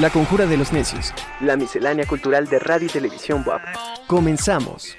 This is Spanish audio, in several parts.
La Conjura de los Necios. La miscelánea cultural de Radio y Televisión WAP. Comenzamos.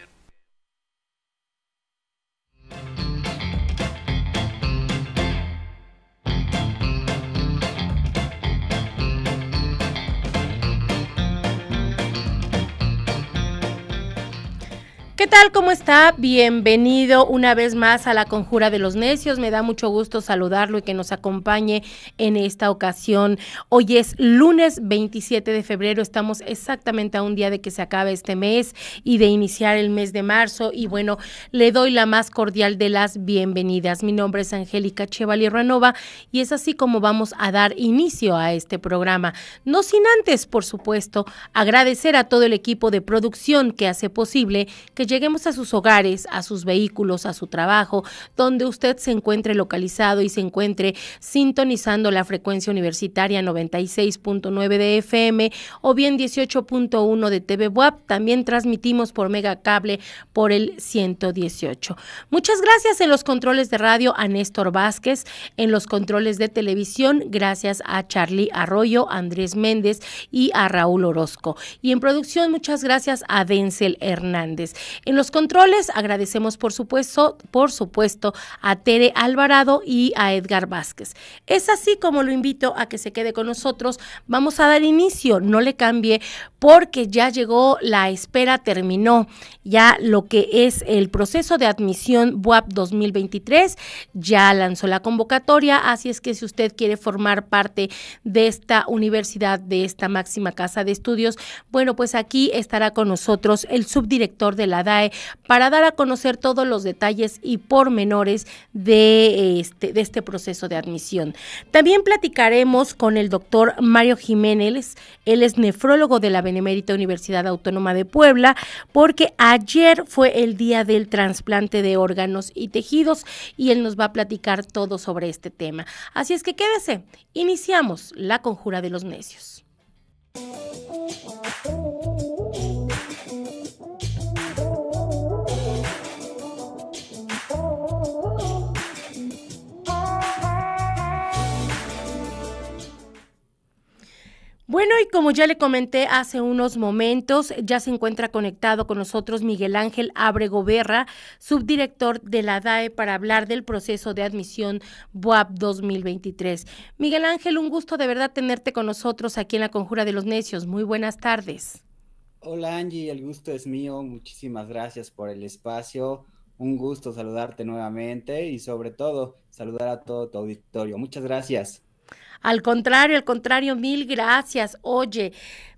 ¿Qué tal? ¿Cómo está? Bienvenido una vez más a la Conjura de los Necios. Me da mucho gusto saludarlo y que nos acompañe en esta ocasión. Hoy es lunes 27 de febrero. Estamos exactamente a un día de que se acabe este mes y de iniciar el mes de marzo. Y bueno, le doy la más cordial de las bienvenidas. Mi nombre es Angélica Chevalier Ranova y es así como vamos a dar inicio a este programa. No sin antes, por supuesto, agradecer a todo el equipo de producción que hace posible que lleguemos a sus hogares, a sus vehículos, a su trabajo, donde usted se encuentre localizado y se encuentre sintonizando la frecuencia universitaria 96.9 de FM o bien 18.1 de TV WAP. También transmitimos por Megacable por el 118. Muchas gracias en los controles de radio a Néstor Vázquez, en los controles de televisión, gracias a Charlie Arroyo, Andrés Méndez y a Raúl Orozco. Y en producción, muchas gracias a Denzel Hernández. En los controles agradecemos por supuesto, por supuesto, a Tere Alvarado y a Edgar Vázquez. Es así como lo invito a que se quede con nosotros. Vamos a dar inicio, no le cambie, porque ya llegó la espera, terminó ya lo que es el proceso de admisión BUAP 2023. Ya lanzó la convocatoria, así es que si usted quiere formar parte de esta universidad, de esta máxima casa de estudios, bueno, pues aquí estará con nosotros el subdirector de la para dar a conocer todos los detalles y pormenores de este, de este proceso de admisión. También platicaremos con el doctor Mario Jiménez, él es nefrólogo de la Benemérita Universidad Autónoma de Puebla, porque ayer fue el día del trasplante de órganos y tejidos y él nos va a platicar todo sobre este tema. Así es que quédese, iniciamos la conjura de los necios. Bueno, y como ya le comenté hace unos momentos, ya se encuentra conectado con nosotros Miguel Ángel Abrego Berra, subdirector de la DAE, para hablar del proceso de admisión BUAP 2023. Miguel Ángel, un gusto de verdad tenerte con nosotros aquí en la Conjura de los Necios. Muy buenas tardes. Hola Angie, el gusto es mío. Muchísimas gracias por el espacio. Un gusto saludarte nuevamente y sobre todo saludar a todo tu auditorio. Muchas gracias. Al contrario, al contrario, mil gracias. Oye,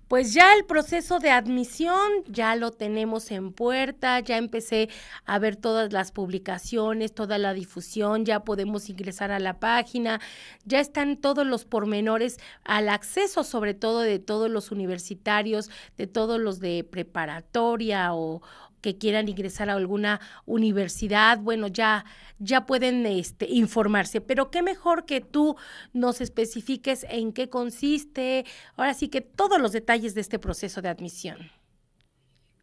pues ya el proceso de admisión ya lo tenemos en puerta, ya empecé a ver todas las publicaciones, toda la difusión, ya podemos ingresar a la página, ya están todos los pormenores al acceso sobre todo de todos los universitarios, de todos los de preparatoria o, que quieran ingresar a alguna universidad, bueno, ya, ya pueden este, informarse. Pero qué mejor que tú nos especifiques en qué consiste, ahora sí que todos los detalles de este proceso de admisión.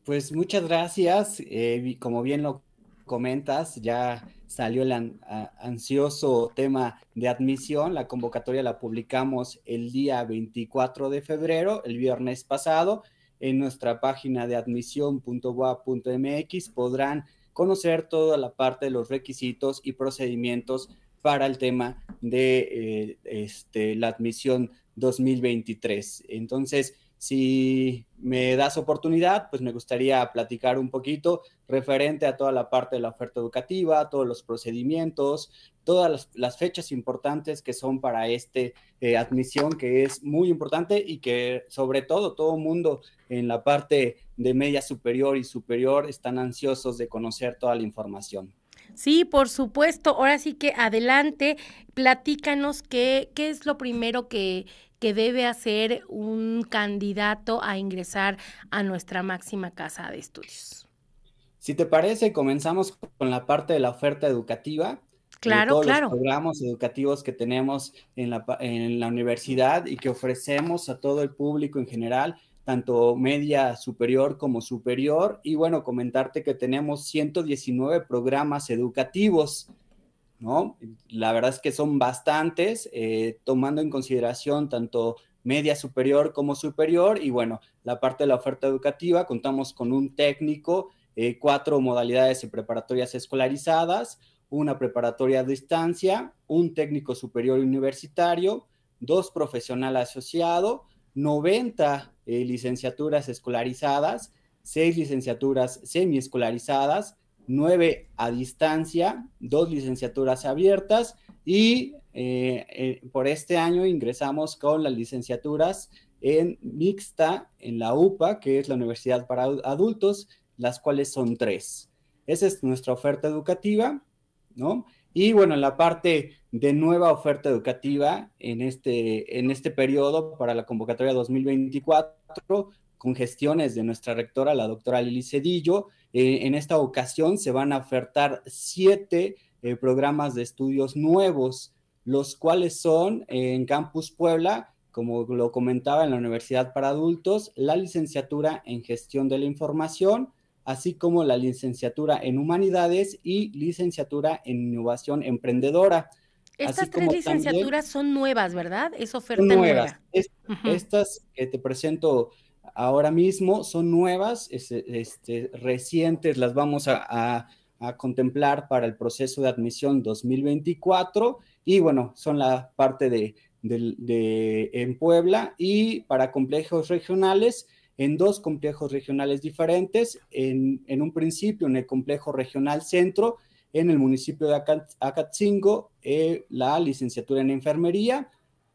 Pues muchas gracias. Eh, como bien lo comentas, ya salió el ansioso tema de admisión. La convocatoria la publicamos el día 24 de febrero, el viernes pasado en nuestra página de admisión.boa.mx podrán conocer toda la parte de los requisitos y procedimientos para el tema de eh, este, la admisión 2023. Entonces, si me das oportunidad, pues me gustaría platicar un poquito referente a toda la parte de la oferta educativa, todos los procedimientos, todas las, fechas importantes que son para esta eh, admisión, que es muy importante y que sobre todo todo mundo en la parte de media superior y superior están ansiosos de conocer toda la información. Sí, por supuesto. Ahora sí que adelante, platícanos qué, qué es lo primero que, que debe hacer un candidato a ingresar a nuestra máxima casa de estudios. Si te parece, comenzamos con la parte de la oferta educativa. Claro, de todos claro. Los programas educativos que tenemos en la, en la universidad y que ofrecemos a todo el público en general, tanto media superior como superior. Y bueno, comentarte que tenemos 119 programas educativos la verdad es que son bastantes, eh, tomando en consideración tanto media superior como superior y bueno, la parte de la oferta educativa, contamos con un técnico, eh, cuatro modalidades y preparatorias escolarizadas, una preparatoria a distancia, un técnico superior universitario, dos profesional asociado, 90 eh, licenciaturas escolarizadas, seis licenciaturas semiescolarizadas, nueve a distancia, dos licenciaturas abiertas y eh, eh, por este año ingresamos con las licenciaturas en mixta en la UPA, que es la Universidad para Adultos, las cuales son tres. Esa es nuestra oferta educativa, ¿no? Y bueno, la parte de nueva oferta educativa en este, en este periodo para la convocatoria 2024, con gestiones de nuestra rectora, la doctora Lili Cedillo, eh, en esta ocasión se van a ofertar siete eh, programas de estudios nuevos, los cuales son eh, en Campus Puebla, como lo comentaba en la Universidad para Adultos, la licenciatura en Gestión de la Información, así como la licenciatura en Humanidades y licenciatura en Innovación Emprendedora. Estas tres licenciaturas son nuevas, ¿verdad? Es oferta nueva. Estas que te presento ahora mismo, son nuevas, este, este, recientes, las vamos a, contemplar para el proceso de admisión 2024 y bueno, son la parte de, en Puebla y para complejos regionales en dos complejos regionales diferentes, en, en un principio en el complejo regional centro, en el municipio de Acatzingo, eh, la licenciatura en enfermería,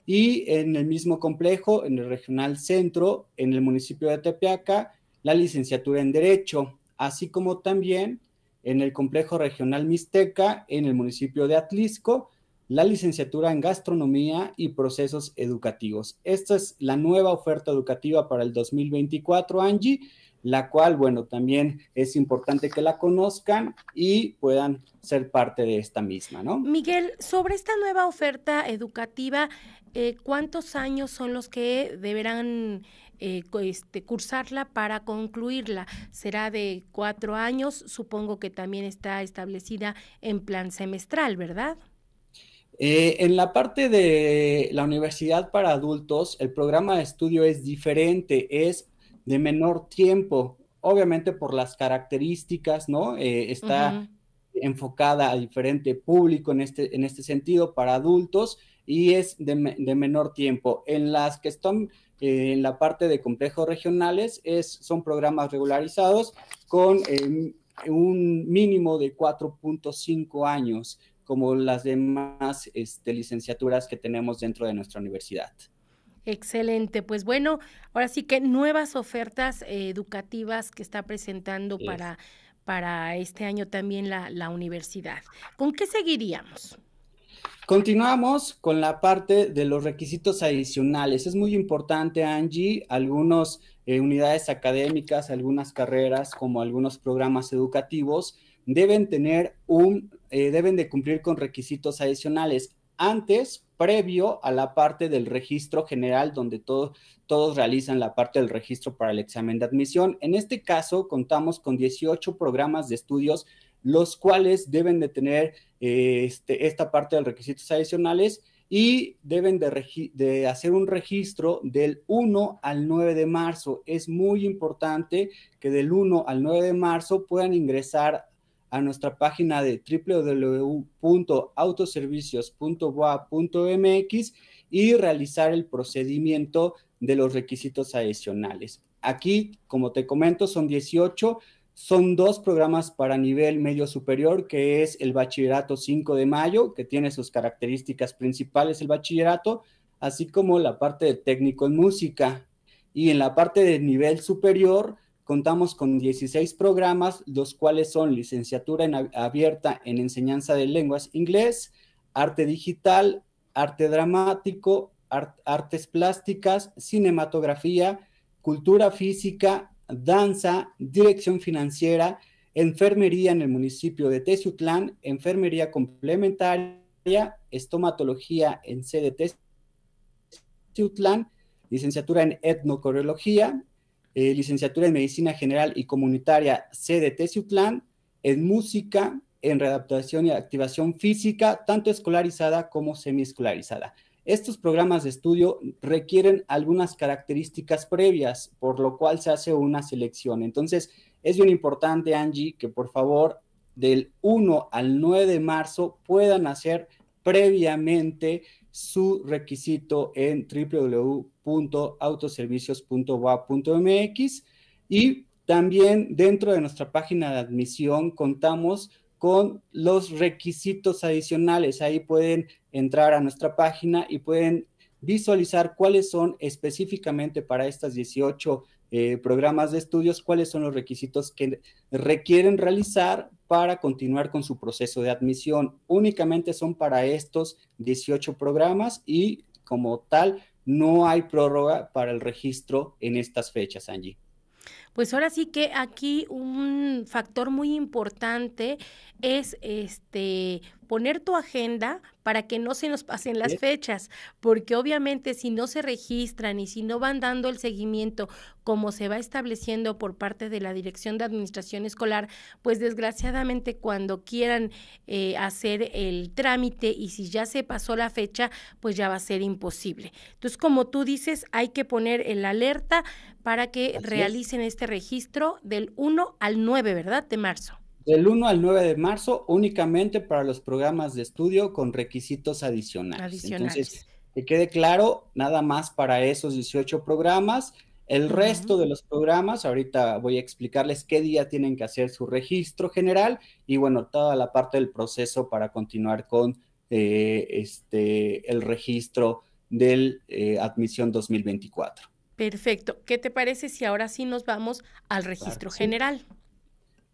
y en el mismo complejo, en el Regional Centro, en el municipio de Tepeaca, la licenciatura en Derecho, así como también en el complejo regional Mixteca, en el municipio de Atlisco, la licenciatura en Gastronomía y Procesos Educativos. Esta es la nueva oferta educativa para el 2024, Angie, la cual, bueno, también es importante que la conozcan y puedan ser parte de esta misma, ¿no? Miguel, sobre esta nueva oferta educativa, eh, ¿cuántos años son los que deberán eh, este, cursarla para concluirla? Será de cuatro años, supongo que también está establecida en plan semestral, ¿verdad? Eh, en la parte de la universidad para adultos, el programa de estudio es diferente, es de menor tiempo, obviamente por las características, ¿no? Eh, está enfocada a diferente público este, en este, sentido, para adultos, y es de, menor tiempo. En las que están eh, en la parte de complejos regionales, es, son programas regularizados con em, un mínimo de 4.5 años, como las demás este, licenciaturas que tenemos dentro de nuestra universidad. Excelente, pues bueno, ahora sí que nuevas ofertas eh, educativas que está presentando para, para este año también la, universidad. ¿Con qué seguiríamos? Continuamos con la parte de los requisitos adicionales. Es muy importante, Angie, algunas eh, unidades académicas, algunas carreras, como algunos programas educativos, deben tener un, eh, deben de cumplir con requisitos adicionales. Antes, previo a la parte del registro general, donde todos realizan la parte del registro para el examen de admisión. En este caso, contamos con 18 programas de estudios, los cuales deben de tener eh, este, esta parte de requisitos adicionales y deben de, hacer un registro del 1 al 9 de marzo. Es muy importante que del 1 al 9 de marzo puedan ingresar a nuestra página de www.autoservicios.boa.mx y realizar el procedimiento de los requisitos adicionales. Aquí, como te comento, son 18, son dos programas para nivel medio superior, que es el bachillerato 5 de mayo, que tiene sus características principales el bachillerato, así como la parte de técnico en música. Y en la parte de nivel superior, contamos con 16 programas, los cuales son licenciatura en abierta en enseñanza de lenguas inglés, arte digital, arte dramático, artes plásticas, cinematografía, cultura física, danza, dirección financiera, enfermería en el municipio de Teciutlán, enfermería complementaria, estomatología en sede Teciutlán, licenciatura en etnocoreología, eh, licenciatura en Medicina General y Comunitaria sede ciutlán en música, en readaptación y activación física, tanto escolarizada como semiescolarizada. Estos programas de estudio requieren algunas características previas, por lo cual se hace una selección. Entonces, es bien importante, Angie, que por favor, del 1 al 9 de marzo puedan hacer previamente su requisito en www.autoservicios.wa.mx y también dentro de nuestra página de admisión contamos con los requisitos adicionales. Ahí pueden entrar a nuestra página y pueden visualizar cuáles son específicamente para estas 18 eh, programas de estudios, cuáles son los requisitos que requieren realizar para continuar con su proceso de admisión. Únicamente son para estos 18 programas y como tal no hay prórroga para el registro en estas fechas, Angie. Pues ahora sí que aquí un factor muy importante es este poner tu agenda para que no se nos pasen las fechas, porque obviamente si no se registran y si no van dando el seguimiento como se va estableciendo por parte de la Dirección de Administración Escolar, pues desgraciadamente cuando quieran eh, hacer el trámite y si ya se pasó la fecha, pues ya va a ser imposible. Entonces, como tú dices, hay que poner el alerta para que realicen este registro del 1 al 9, ¿verdad? De marzo. Del 1 al 9 de marzo, únicamente para los programas de estudio con requisitos adicionales. Entonces, que quede claro, nada más para esos 18 programas. El resto de los programas, ahorita voy a explicarles qué día tienen que hacer su registro general y bueno, toda la parte del proceso para continuar con eh, este, el registro del eh, admisión 2024. Perfecto. ¿Qué te parece si ahora sí nos vamos al registro general?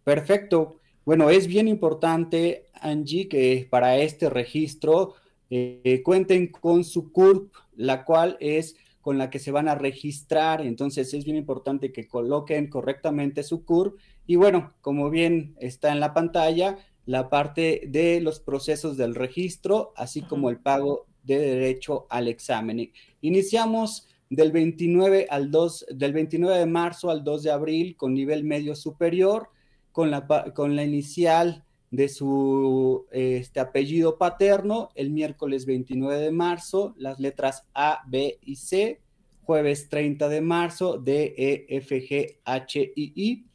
Perfecto. Bueno, es bien importante, Angie, que para este registro eh, cuenten con su CURP, la cual es con la que se van a registrar. Entonces es bien importante que coloquen correctamente su CURP. Y bueno, como bien está en la pantalla, la parte de los procesos del registro, así como el pago de derecho al examen. Iniciamos del 29 al 2, del 29 de marzo al 2 de abril con nivel medio superior con la, inicial de su este, apellido paterno el miércoles 29 de marzo, las letras A, B y C, jueves 30 de marzo, D, E, F, G, H, I, I,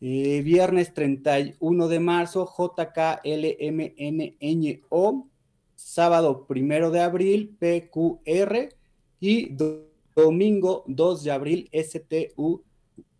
eh, viernes 31 de marzo, J, K, L, M, N, N, O, sábado 1 de abril, P, Q, R, y domingo 2 de abril, S, T, U,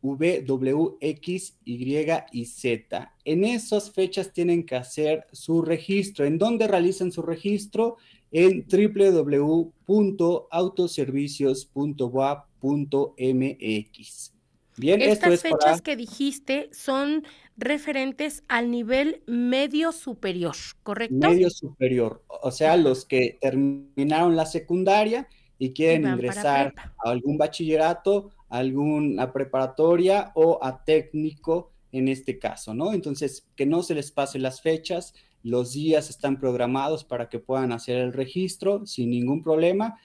V, W, X, Y y Z. En esas fechas tienen que hacer su registro. ¿En dónde realizan su registro? En www.autoservicios.boa.mx. Bien, estas esto es fechas que dijiste son referentes al nivel medio superior, ¿correcto? Medio superior, o sea, los que terminaron la secundaria y quieren ingresar a algún bachillerato, alguna preparatoria o a técnico en este caso, ¿no? Entonces, que no se les pase las fechas, los días están programados para que puedan hacer el registro sin ningún problema.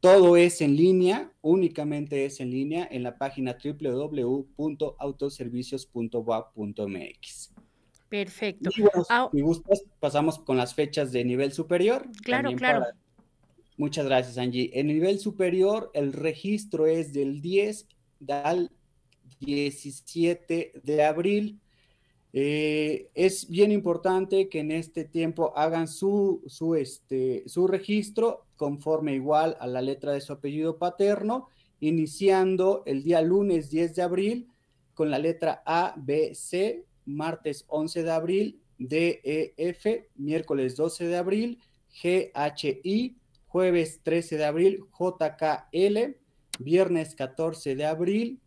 Todo es en línea, únicamente es en línea en la página www.autoservicios.boa.mx. Perfecto. si gustas, pasamos con las fechas de nivel superior. Claro, claro. Muchas gracias, Angie. En nivel superior, el registro es del 10 al 17 de abril. Eh, es bien importante que en este tiempo hagan su, su, este, su registro conforme igual a la letra de su apellido paterno, iniciando el día lunes 10 de abril con la letra A, B, C, martes 11 de abril, D, E, F, miércoles 12 de abril, G, H, I, jueves 13 de abril JKL, viernes 14 de abril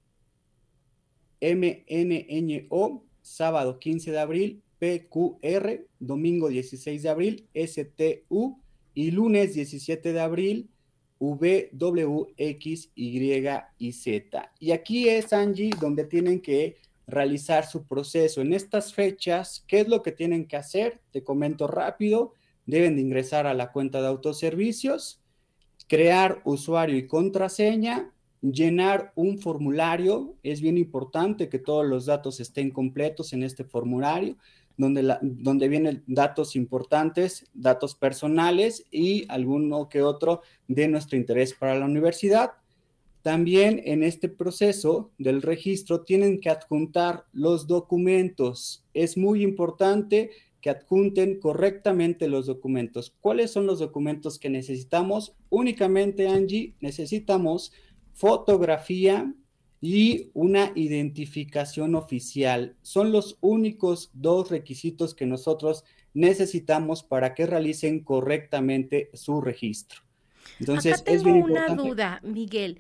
MNNO, sábado 15 de abril PQR, domingo 16 de abril STU y lunes 17 de abril VWX, Y y Y aquí es Angie donde tienen que realizar su proceso. En estas fechas, ¿qué es lo que tienen que hacer? Te comento rápido deben de ingresar a la cuenta de autoservicios, crear usuario y contraseña, llenar un formulario. Es bien importante que todos los datos estén completos en este formulario, donde, donde vienen datos importantes, datos personales y alguno que otro de nuestro interés para la universidad. También en este proceso del registro tienen que adjuntar los documentos. Es muy importante que adjunten correctamente los documentos. ¿Cuáles son los documentos que necesitamos? Únicamente, Angie, necesitamos fotografía y una identificación oficial. Son los únicos dos requisitos que nosotros necesitamos para que realicen correctamente su registro. Entonces, Acá tengo es una duda, Miguel.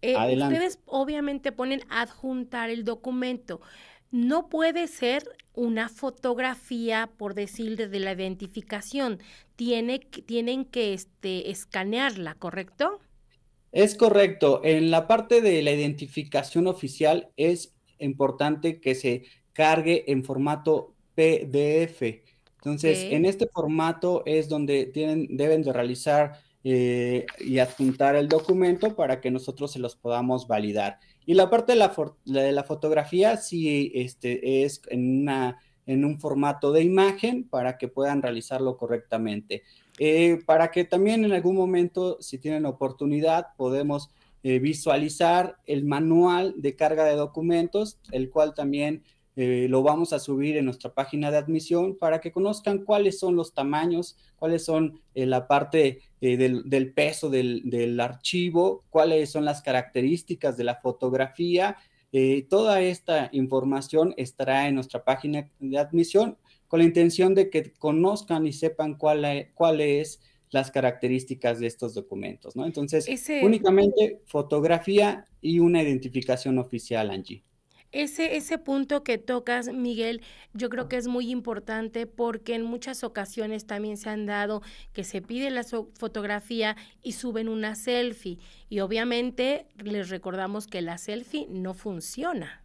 Eh, ustedes obviamente ponen adjuntar el documento. No puede ser una fotografía, por decir, de la identificación. tienen que este, escanearla, ¿correcto? Es correcto. En la parte de la identificación oficial es importante que se cargue en formato PDF. Entonces, en este formato es donde tienen, deben de realizar eh, y adjuntar el documento para que nosotros se los podamos validar. Y la parte de la, fotografía sí este, es en, una, en un formato de imagen para que puedan realizarlo correctamente. Eh, para que también en algún momento, si tienen oportunidad, podemos eh, visualizar el manual de carga de documentos, el cual también eh, lo vamos a subir en nuestra página de admisión para que conozcan cuáles son los tamaños, cuáles son eh, la parte eh, del, peso del, archivo, cuáles son las características de la fotografía. toda esta información estará en nuestra página de admisión con la intención de que conozcan y sepan cuál, e, cuál es las características de estos documentos, Entonces, únicamente fotografía y una identificación oficial, Angie. Ese, ese punto que tocas, Miguel, yo creo que es muy importante porque en muchas ocasiones también se han dado que se pide la fotografía y suben una selfie. Y obviamente les recordamos que la selfie no funciona.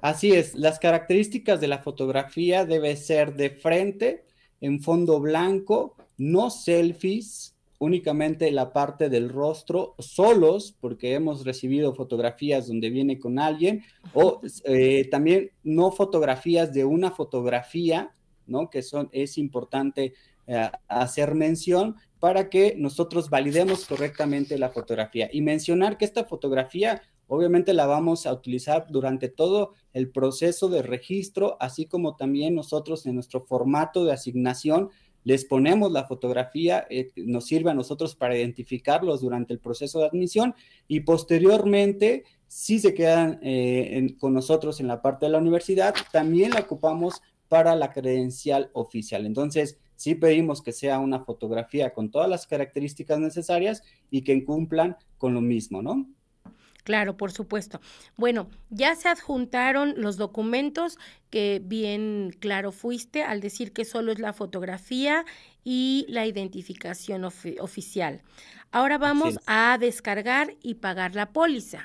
Así es, las características de la fotografía deben ser de frente, en fondo blanco, no selfies, únicamente la parte del rostro solos, porque hemos recibido fotografías donde viene con alguien, o eh, también no fotografías de una fotografía, ¿no? Que son, es importante eh, hacer mención para que nosotros validemos correctamente la fotografía y mencionar que esta fotografía obviamente la vamos a utilizar durante todo el proceso de registro, así como también nosotros en nuestro formato de asignación les ponemos la fotografía, eh, nos sirve a nosotros para identificarlos durante el proceso de admisión y posteriormente, si se quedan eh, con nosotros en la parte de la universidad, también la ocupamos para la credencial oficial. Entonces, sí pedimos que sea una fotografía con todas las características necesarias y que cumplan con lo mismo, ¿no? Claro, por supuesto. Bueno, ya se adjuntaron los documentos que bien claro fuiste al decir que solo es la fotografía y la identificación oficial. Ahora vamos a descargar y pagar la póliza.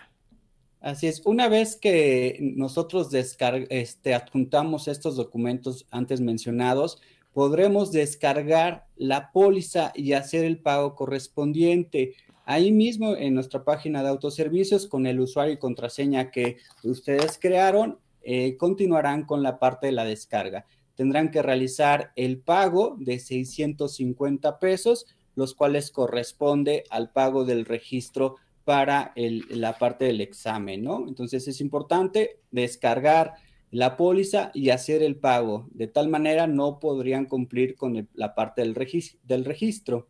Así es, una vez que nosotros este, adjuntamos estos documentos antes mencionados, podremos descargar la póliza y hacer el pago correspondiente ahí mismo en nuestra página de autoservicios con el usuario y contraseña que ustedes crearon, eh, continuarán con la parte de la descarga. Tendrán que realizar el pago de 650 pesos, los cuales corresponde al pago del registro para la parte del examen, ¿no? Entonces es importante descargar la póliza y hacer el pago. De tal manera no podrían cumplir con la parte Del registro.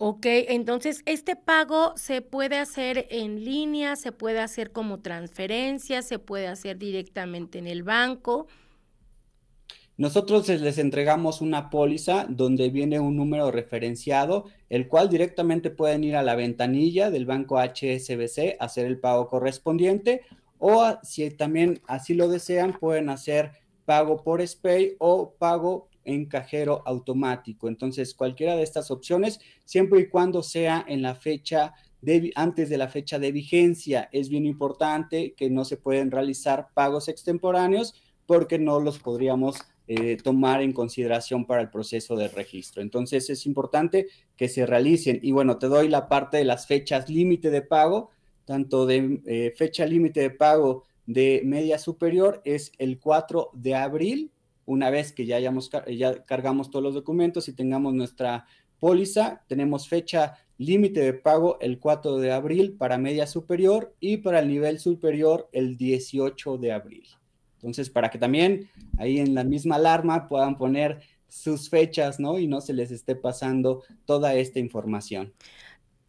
Ok, entonces este pago se puede hacer en línea, se puede hacer como transferencia, se puede hacer directamente en el banco. Nosotros les entregamos una póliza donde viene un número referenciado, el cual directamente pueden ir a la ventanilla del banco HSBC, hacer el pago correspondiente, o si también así lo desean, pueden hacer pago por SPAY o pago en cajero automático. Entonces, cualquiera de estas opciones, siempre y cuando sea en la fecha de, antes de la fecha de vigencia, es bien importante que no se pueden realizar pagos extemporáneos porque no los podríamos eh, tomar en consideración para el proceso de registro. Entonces es importante que se realicen. Y bueno, te doy la parte de las fechas límite de pago, tanto de eh, fecha límite de pago de media superior es el 4 de abril una vez que ya, hayamos, eh, ya cargamos todos los documentos y tengamos nuestra póliza, tenemos fecha límite de pago el 4 de abril para media superior y para el nivel superior el 18 de abril. Entonces, para que también ahí en la misma alarma puedan poner sus fechas, ¿no? Y no se les esté pasando toda esta información.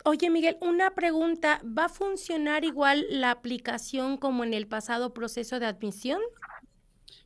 Oye, Miguel, una pregunta. ¿Va a funcionar igual la aplicación como en el pasado proceso de admisión?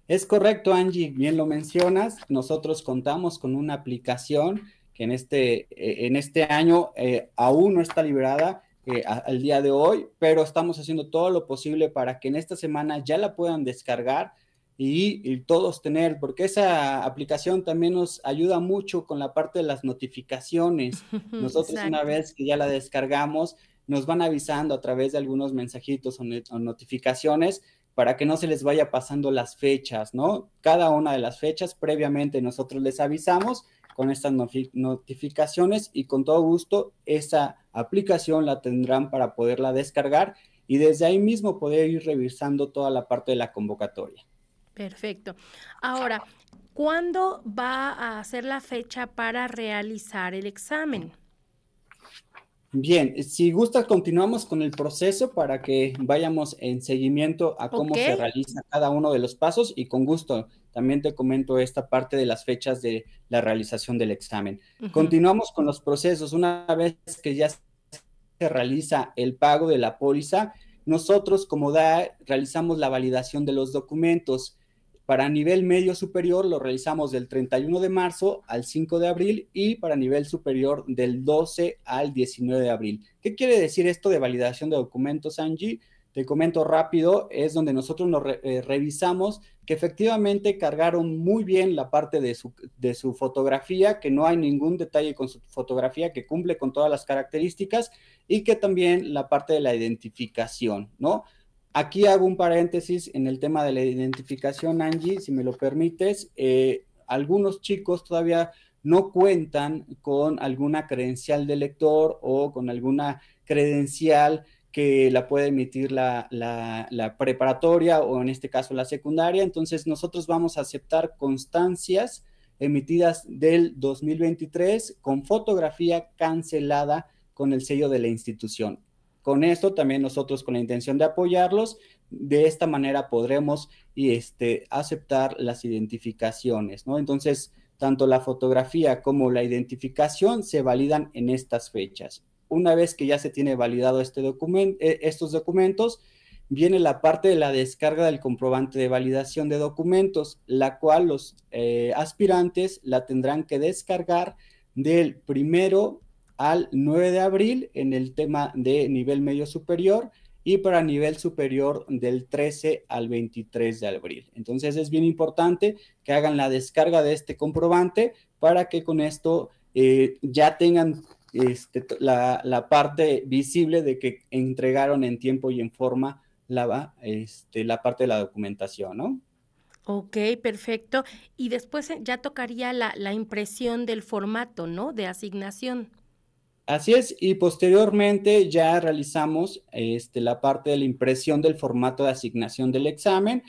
Es correcto, Angie, bien lo mencionas. Nosotros contamos con una aplicación que en este, e, en este año eh, aún no está liberada eh, al día de hoy, pero estamos haciendo todo lo posible para que en esta semana ya la puedan descargar y, todos tener, porque esa aplicación también nos ayuda mucho con la parte de las notificaciones. Nosotros una vez que ya la descargamos, nos van avisando a través de algunos mensajitos o notificaciones para que no se les vaya pasando las fechas, ¿no? Cada una de las fechas previamente nosotros les avisamos con estas notificaciones y con todo gusto esa aplicación la tendrán para poderla descargar y desde ahí mismo poder ir revisando toda la parte de la convocatoria. Perfecto. Ahora, ¿cuándo va a ser la fecha para realizar el examen? Bien, si gusta continuamos con el proceso para que vayamos en seguimiento a cómo se realiza cada uno de los pasos y con gusto también te comento esta parte de las fechas de la realización del examen. Continuamos con los procesos. Una vez que ya se realiza el pago de la póliza, nosotros como da realizamos la validación de los documentos. Para nivel medio superior lo realizamos del 31 de marzo al 5 de abril y para nivel superior del 12 al 19 de abril. ¿Qué quiere decir esto de validación de documentos, Angie? Te comento rápido, es donde nosotros nos eh, revisamos que efectivamente cargaron muy bien la parte de su fotografía, que no hay ningún detalle con su fotografía, que cumple con todas las características y que también la parte de la identificación, ¿no? Aquí hago un paréntesis en el tema de la identificación, Angie, si me lo permites. Eh, algunos chicos todavía no cuentan con alguna credencial de lector o con alguna credencial que la puede emitir la, la, preparatoria o en este caso la secundaria. Entonces nosotros vamos a aceptar constancias emitidas del 2023 con fotografía cancelada con el sello de la institución. Con esto también nosotros con la intención de apoyarlos, de esta manera podremos y este, aceptar las identificaciones, ¿no? Entonces, tanto la fotografía como la identificación se validan en estas fechas. Una vez que ya se tiene validado este documento, e, estos documentos, viene la parte de la descarga del comprobante de validación de documentos, la cual los eh, aspirantes la tendrán que descargar del primero al 9 de abril en el tema de nivel medio superior y para nivel superior del 13 al 23 de abril. Entonces es bien importante que hagan la descarga de este comprobante para que con esto eh, ya tengan este, la, parte visible de que entregaron en tiempo y en forma la, este, la parte de la documentación, Ok, perfecto. Y después eh, ya tocaría la, la impresión del formato, ¿no? De asignación. Así es, y posteriormente ya realizamos este, la parte de la impresión del formato de asignación del examen,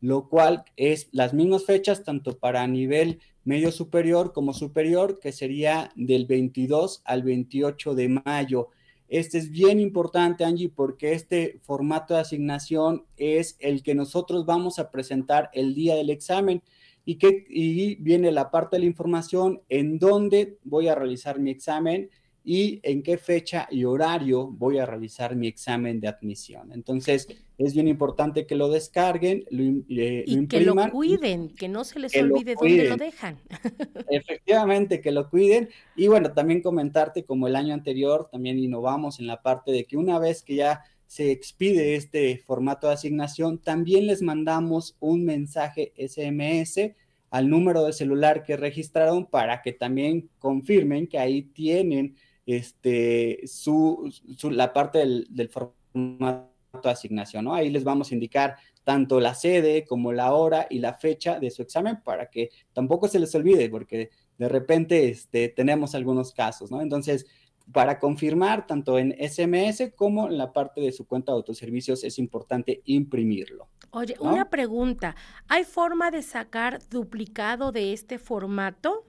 lo cual es las mismas fechas tanto para nivel medio superior como superior, que sería del 22 al 28 de mayo. Este es bien importante, Angie, porque este formato de asignación es el que nosotros vamos a presentar el día del examen y, que, y viene la parte de la información en donde voy a realizar mi examen y en qué fecha y horario voy a realizar mi examen de admisión. Entonces, es bien importante que lo descarguen, lo, eh, que lo cuiden, que no se les olvide dónde lo dejan. Efectivamente, que lo cuiden. Y bueno, también comentarte, como el año anterior, también innovamos en la parte de que una vez que ya se expide este formato de asignación, también les mandamos un mensaje SMS al número de celular que registraron para que también confirmen que ahí tienen este, su, la parte del, formato de asignación. ¿no? Ahí les vamos a indicar tanto la sede como la hora y la fecha de su examen para que tampoco se les olvide, porque de repente este, tenemos algunos casos, ¿no? Entonces, para confirmar tanto en SMS como en la parte de su cuenta de autoservicios es importante imprimirlo. Oye, una pregunta, ¿hay forma de sacar duplicado de este formato?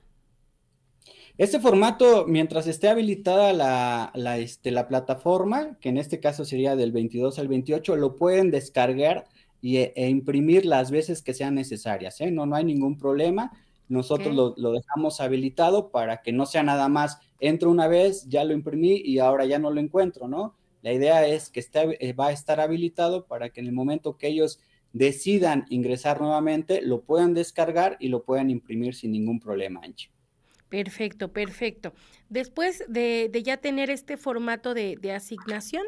Este formato, mientras esté habilitada la, la, este, la plataforma, que en este caso sería del 22 al 28, lo pueden descargar y, e, e imprimir las veces que sean necesarias. ¿eh? No, no hay ningún problema. Nosotros lo, dejamos habilitado para que no sea nada más, entro una vez, ya lo imprimí y ahora ya no lo encuentro, ¿no? La idea es que eh, va a estar habilitado para que en el momento que ellos decidan ingresar nuevamente, lo puedan descargar y lo puedan imprimir sin ningún problema, Ancho. Perfecto, perfecto. Después de, ya tener este formato de, asignación.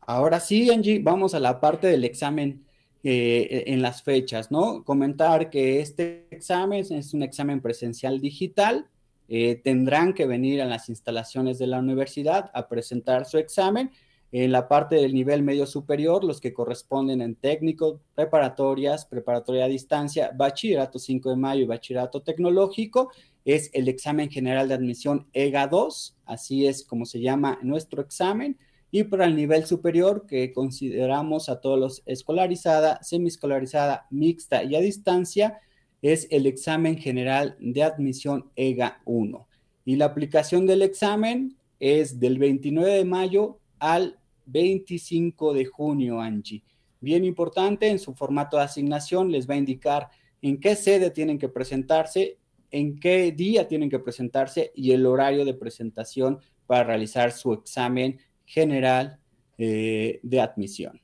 Ahora sí, Angie, vamos a la parte del examen eh, e, en las fechas, ¿no? Comentar que este examen es un examen presencial digital. Eh, tendrán que venir a las instalaciones de la universidad a presentar su examen en la parte del nivel medio superior, los que corresponden en técnico, preparatorias, preparatoria a distancia, bachillerato 5 de mayo y bachillerato tecnológico, es el examen general de admisión EGA 2, así es como se llama nuestro examen. Y para el nivel superior, que consideramos a todos los escolarizada, semiescolarizada, mixta y a distancia, es el examen general de admisión EGA 1. Y la aplicación del examen es del 29 de mayo al 25 de junio, Angie. Bien importante, en su formato de asignación les va a indicar en qué sede tienen que presentarse, en qué día tienen que presentarse y el horario de presentación para realizar su examen general eh, de admisión.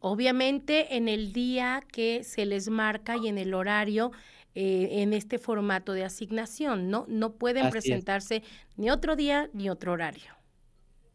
Obviamente en el día que se les marca y en el horario eh, en este formato de asignación, ¿no? No pueden presentarse ni otro día ni otro horario.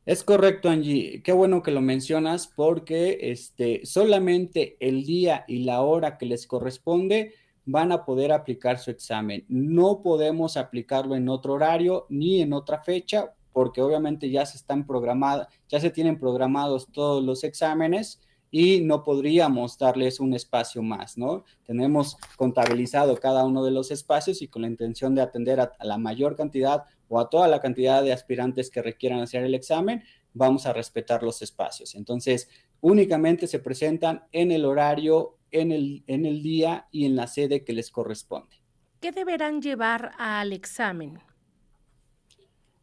Es correcto, Angie. Qué bueno que lo mencionas porque este, solamente el día y la hora que les corresponde van a poder aplicar su examen. No podemos aplicarlo en otro horario ni en otra fecha porque obviamente ya se están programadas, ya se tienen programados todos los exámenes y no podríamos darles un espacio más, ¿no? Tenemos contabilizado cada uno de los espacios y con la intención de atender a, la mayor cantidad o a toda la cantidad de aspirantes que requieran hacer el examen, vamos a respetar los espacios. Entonces, únicamente se presentan en el horario, en el, en el día y en la sede que les corresponde. ¿Qué deberán llevar al examen?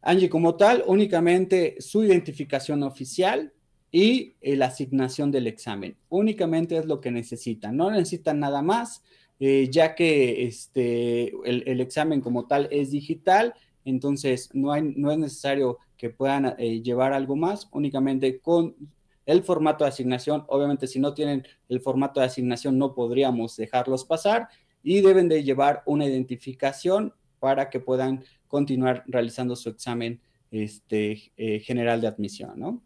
Angie, como tal, únicamente su identificación oficial, y eh, la asignación del examen. Únicamente es lo que necesitan, no necesitan nada más, eh, ya que este, el, examen como tal es digital, entonces no, hay, no es necesario que puedan eh, llevar algo más, únicamente con el formato de asignación. Obviamente si no tienen el formato de asignación no podríamos dejarlos pasar y deben de llevar una identificación para que puedan continuar realizando su examen este, general de admisión, ¿no?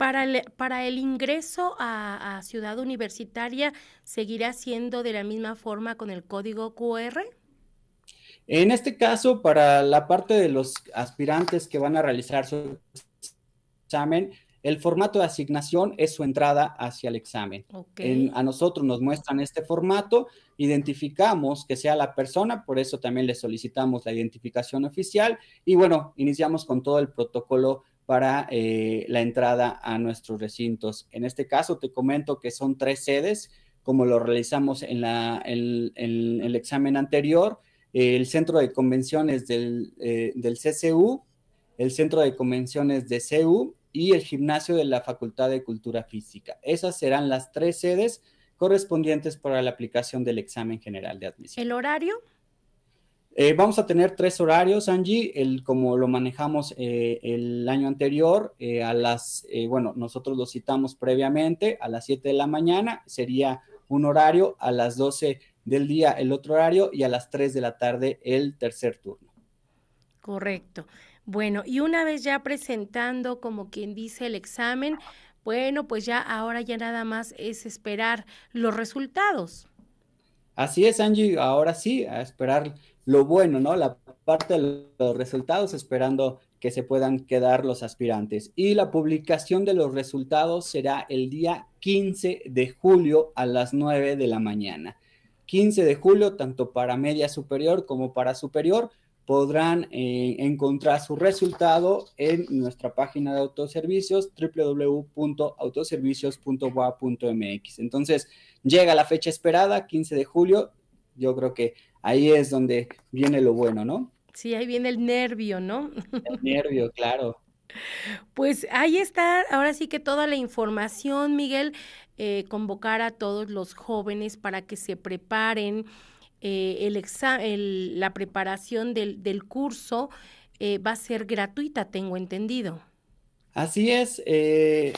Para el, ingreso a, Ciudad Universitaria, ¿seguirá siendo de la misma forma con el código QR? En este caso, para la parte de los aspirantes que van a realizar su examen, el formato de asignación es su entrada hacia el examen. a nosotros nos muestran este formato, identificamos que sea la persona, por eso también le solicitamos la identificación oficial y bueno, iniciamos con todo el protocolo para eh, la entrada a nuestros recintos. En este caso, te comento que son tres sedes, como lo realizamos en, la, el examen anterior, el centro de convenciones del, eh, del, CCU, el centro de convenciones de CU y el gimnasio de la Facultad de Cultura Física. Esas serán las tres sedes correspondientes para la aplicación del examen general de admisión. ¿El horario? Eh, vamos a tener tres horarios, Angie, el, como lo manejamos eh, el año anterior, eh, a las, bueno, nosotros lo citamos previamente, a las 7 de la mañana sería un horario, a las 12 del día el otro horario y a las 3 de la tarde el tercer turno. Correcto. Bueno, y una vez ya presentando, como quien dice, el examen, bueno, pues ya ahora ya nada más es esperar los resultados. Así es, Angie, ahora sí, a esperar lo bueno, ¿no? La parte de los resultados esperando que se puedan quedar los aspirantes. Y la publicación de los resultados será el día 15 de julio a las 9 de la mañana. 15 de julio, tanto para media superior como para superior, podrán eh, encontrar su resultado en nuestra página de autoservicios www.autoservicios.gua.mx. Entonces, llega la fecha esperada, 15 de julio. Yo creo que ahí es donde viene lo bueno, ¿no? Sí, ahí viene el nervio, ¿no? El nervio, claro. Pues ahí está, ahora sí que toda la información, Miguel, eh, convocar a todos los jóvenes para que se preparen eh, el, la preparación del, del curso eh, va a ser gratuita, tengo entendido. Así es, eh,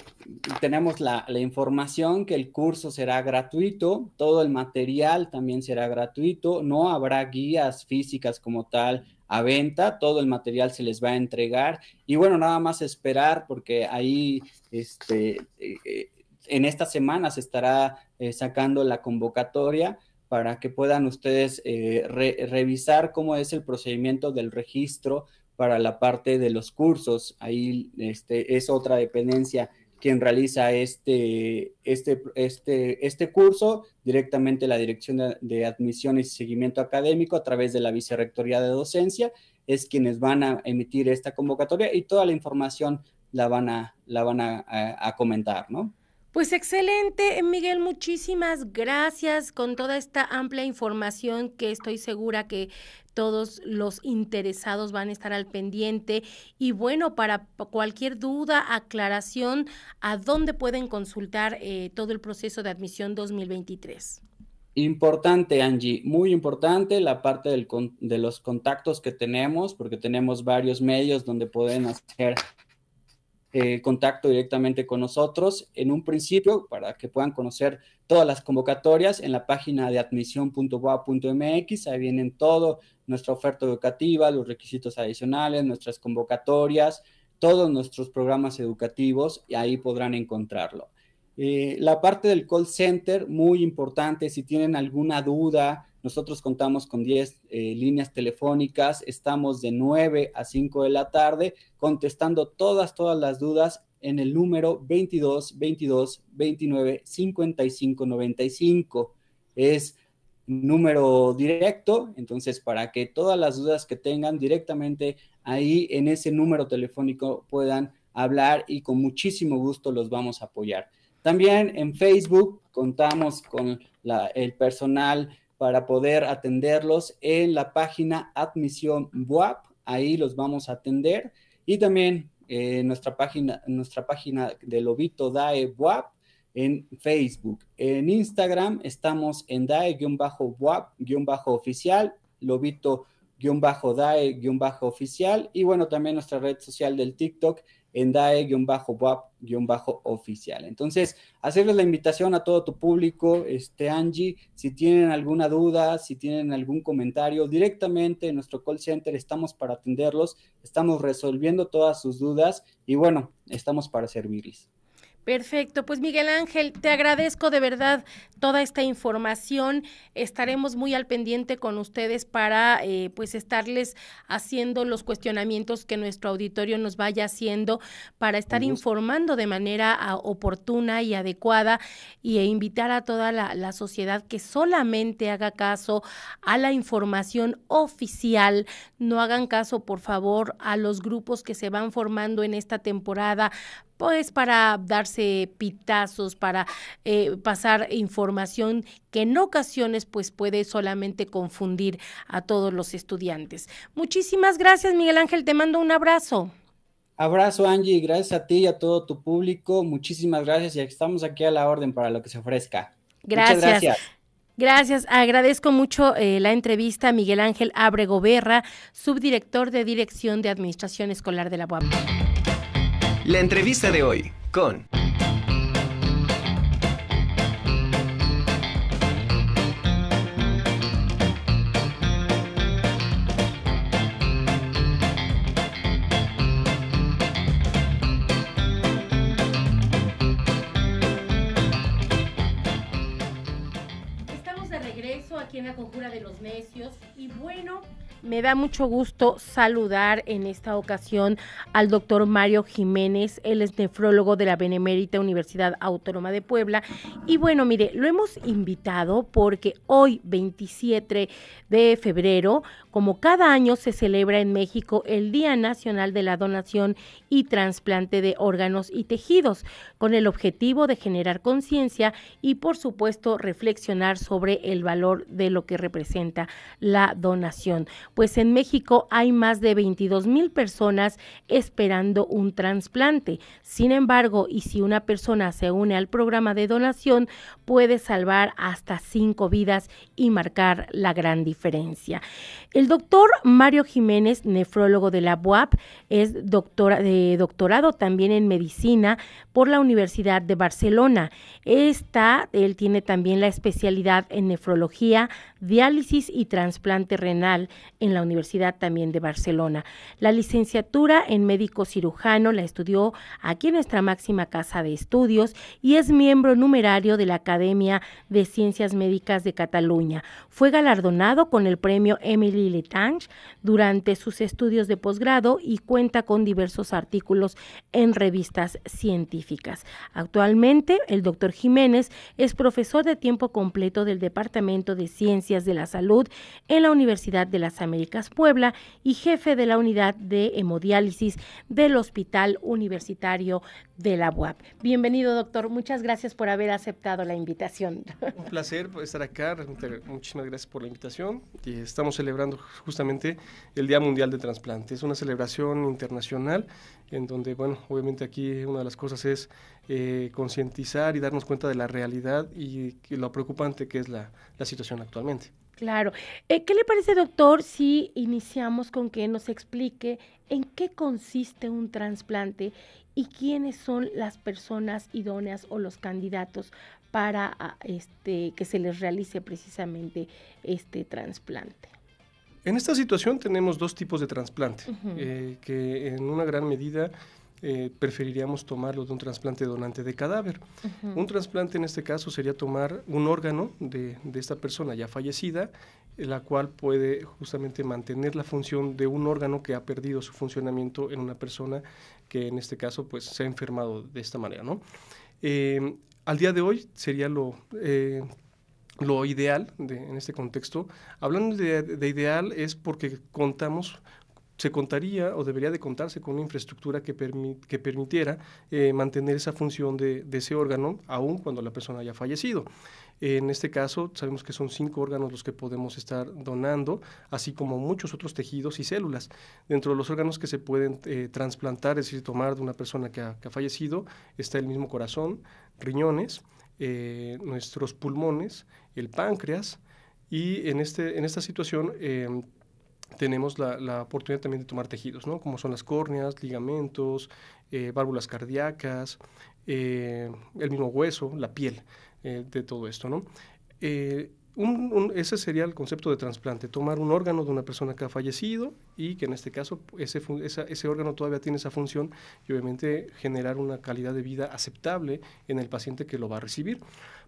tenemos la, información que el curso será gratuito, todo el material también será gratuito, no habrá guías físicas como tal a venta, todo el material se les va a entregar y bueno, nada más esperar porque ahí este, eh, en esta semana se estará eh, sacando la convocatoria para que puedan ustedes revisar cómo es el procedimiento del registro para la parte de los cursos. Ahí este, es otra dependencia quien realiza este, este, este, este curso, directamente la Dirección de, Admisión y Seguimiento Académico a través de la Vicerrectoría de Docencia, es quienes van a emitir esta convocatoria y toda la información la van a, la van a comentar, ¿no? Pues excelente, Miguel, muchísimas gracias con toda esta amplia información que estoy segura que todos los interesados van a estar al pendiente. Y bueno, para cualquier duda, aclaración, ¿a dónde pueden consultar eh, todo el proceso de admisión 2023? Importante, Angie, muy importante la parte de los contactos que tenemos, porque tenemos varios medios donde pueden hacer eh, contacto directamente con nosotros en un principio para que puedan conocer todas las convocatorias en la página de admisión.boa.mx. Ahí vienen todo nuestra oferta educativa, los requisitos adicionales, nuestras convocatorias, todos nuestros programas educativos y ahí podrán encontrarlo. Eh, la parte del call center, muy importante, si tienen alguna duda, nosotros contamos con 10 eh, líneas telefónicas, estamos de 9 a 5 de la tarde contestando todas, todas las dudas en el número 22 22 29 55 95. Es número directo, entonces para que todas las dudas que tengan directamente ahí en ese número telefónico puedan hablar y con muchísimo gusto los vamos a apoyar. También en Facebook contamos con el personal para poder atenderlos en la página Admisión WAP, ahí los vamos a atender y también en eh, nuestra página nuestra página de Lobito DAE WAP en Facebook. En Instagram estamos en DAE-WAP-oficial, Lobito-DAE-oficial y bueno, también nuestra red social del TikTok en DAE-WAP-oficial. Entonces, hacerles la invitación a todo tu público, este Angie, si tienen alguna duda, si tienen algún comentario, directamente en nuestro call center estamos para atenderlos, estamos resolviendo todas sus dudas y bueno, estamos para servirles. Perfecto, pues Miguel Ángel, te agradezco de verdad toda esta información. Estaremos muy al pendiente con ustedes para eh, pues estarles haciendo los cuestionamientos que nuestro auditorio nos vaya haciendo para estar informando de manera ah, oportuna y adecuada y, e invitar a toda la, la sociedad que solamente haga caso a la información oficial. No hagan caso, por favor, a los grupos que se van formando en esta temporada es para darse pitazos, para eh, pasar información que en ocasiones pues puede solamente confundir a todos los estudiantes. Muchísimas gracias Miguel Ángel, te mando un abrazo. Abrazo Angie, gracias a ti y a todo tu público, muchísimas gracias y estamos aquí a la orden para lo que se ofrezca. Gracias. Muchas gracias. Gracias, agradezco mucho eh, la entrevista a Miguel Ángel Abrego Berra, subdirector de Dirección de Administración Escolar de la UAM. La entrevista de hoy con... Estamos de regreso aquí en la Conjura de los Necios y bueno, me da mucho gusto saludar en esta ocasión al doctor Mario Jiménez, él es nefrólogo de la Benemérita Universidad Autónoma de Puebla. Y bueno, mire, lo hemos invitado porque hoy, 27 de febrero, como cada año se celebra en México el Día Nacional de la Donación y Transplante de Órganos y Tejidos, con el objetivo de generar conciencia y, por supuesto, reflexionar sobre el valor de lo que representa la donación pues en México hay más de 22 mil personas esperando un trasplante. Sin embargo, y si una persona se une al programa de donación, puede salvar hasta cinco vidas y marcar la gran diferencia. El doctor Mario Jiménez, nefrólogo de la UAP, es doctorado también en medicina por la Universidad de Barcelona. está él tiene también la especialidad en nefrología, diálisis y trasplante renal en la Universidad también de Barcelona. La licenciatura en médico cirujano la estudió aquí en nuestra máxima casa de estudios y es miembro numerario de la Academia de Ciencias Médicas de Cataluña. Fue galardonado con el premio Emily Letange durante sus estudios de posgrado y cuenta con diversos artículos en revistas científicas. Actualmente, el doctor Jiménez es profesor de tiempo completo del Departamento de Ciencias de la Salud en la Universidad de las Américas Puebla y jefe de la unidad de hemodiálisis del Hospital Universitario de la UAP. Bienvenido, doctor. Muchas gracias por haber aceptado la invitación. Un placer estar acá. Muchísimas gracias por la invitación. Y estamos celebrando justamente el Día Mundial de Transplante. Es una celebración internacional en donde, bueno, obviamente aquí una de las cosas es eh, concientizar y darnos cuenta de la realidad y, lo preocupante que es la, situación actualmente. Claro. Eh, ¿Qué le parece, doctor, si iniciamos con que nos explique en qué consiste un trasplante y quiénes son las personas idóneas o los candidatos para ah, este, que se les realice precisamente este trasplante? En esta situación tenemos dos tipos de trasplante, eh, que en una gran medida eh, preferiríamos tomarlo de un trasplante donante de cadáver. Un trasplante en este caso sería tomar un órgano de, esta persona ya fallecida, la cual puede justamente mantener la función de un órgano que ha perdido su funcionamiento en una persona que en este caso pues se ha enfermado de esta manera, em, al día de hoy sería lo, eh, lo ideal en este contexto. Hablando de, de, ideal es porque contamos se contaría o debería de contarse con una infraestructura que, permitiera eh, mantener esa función de, ese órgano, aun cuando la persona haya fallecido. En este caso, sabemos que son cinco órganos los que podemos estar donando, así como muchos otros tejidos y células. Dentro de los órganos que se pueden eh, trasplantar, es decir, tomar de una persona que ha, fallecido, está el mismo corazón, riñones, eh, nuestros pulmones, el páncreas, y en, este, en esta situación em, tenemos la, oportunidad también de tomar tejidos, ¿no? Como son las córneas, ligamentos, eh, válvulas cardíacas, eh, el mismo hueso, la piel, eh, de todo esto, ¿no? ese sería el concepto de trasplante, tomar un órgano de una persona que ha fallecido y que en este caso ese, ese órgano todavía tiene esa función y obviamente generar una calidad de vida aceptable en el paciente que lo va a recibir.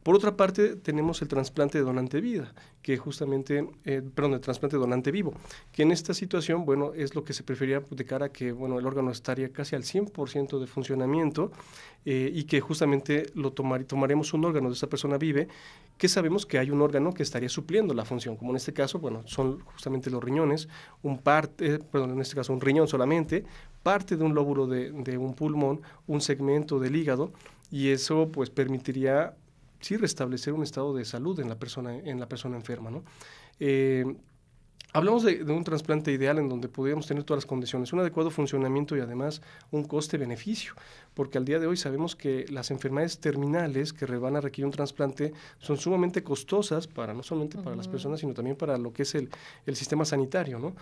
Por otra parte, tenemos el trasplante de donante vida, que justamente, eh, perdón, el trasplante donante vivo, que en esta situación, bueno, es lo que se prefería de cara a que, bueno, el órgano estaría casi al 100% de funcionamiento eh, y que justamente lo tomaremos un órgano de esa persona vive, que sabemos que hay un órgano que estaría supliendo la función, como en este caso, bueno, son justamente los riñones, un parte, perdón, en este caso un riñón solamente, parte de un lóbulo de, de un pulmón, un segmento del hígado, y eso pues permitiría sí restablecer un estado de salud en la persona, en la persona enferma. ¿no? Eh, hablamos de, un trasplante ideal en donde podríamos tener todas las condiciones, un adecuado funcionamiento y además un coste-beneficio, porque al día de hoy sabemos que las enfermedades terminales que van a requerir un trasplante son sumamente costosas para no solamente para las personas, sino también para lo que es el, sistema sanitario,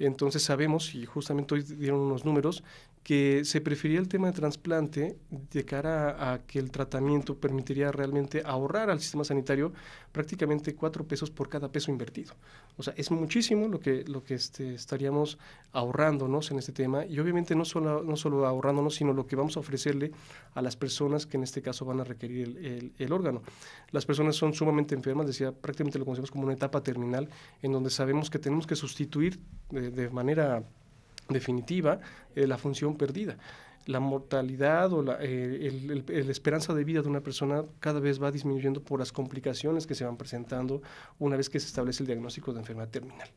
Entonces sabemos, y justamente hoy dieron unos números, que se prefería el tema de trasplante de cara a, que el tratamiento permitiría realmente ahorrar al sistema sanitario prácticamente cuatro pesos por cada peso invertido. O sea, es muchísimo lo que, lo que este, estaríamos ahorrándonos en este tema y obviamente no solo, no solo ahorrándonos, sino lo que vamos a ofrecerle a las personas que en este caso van a requerir el, órgano. Las personas son sumamente enfermas, decía, prácticamente lo conocemos como una etapa terminal en donde sabemos que tenemos que sustituir de manera definitiva eh, la función perdida. La mortalidad o eh, la esperanza de vida de una persona cada vez va disminuyendo por las complicaciones que se van presentando una vez que se establece el diagnóstico de enfermedad terminal.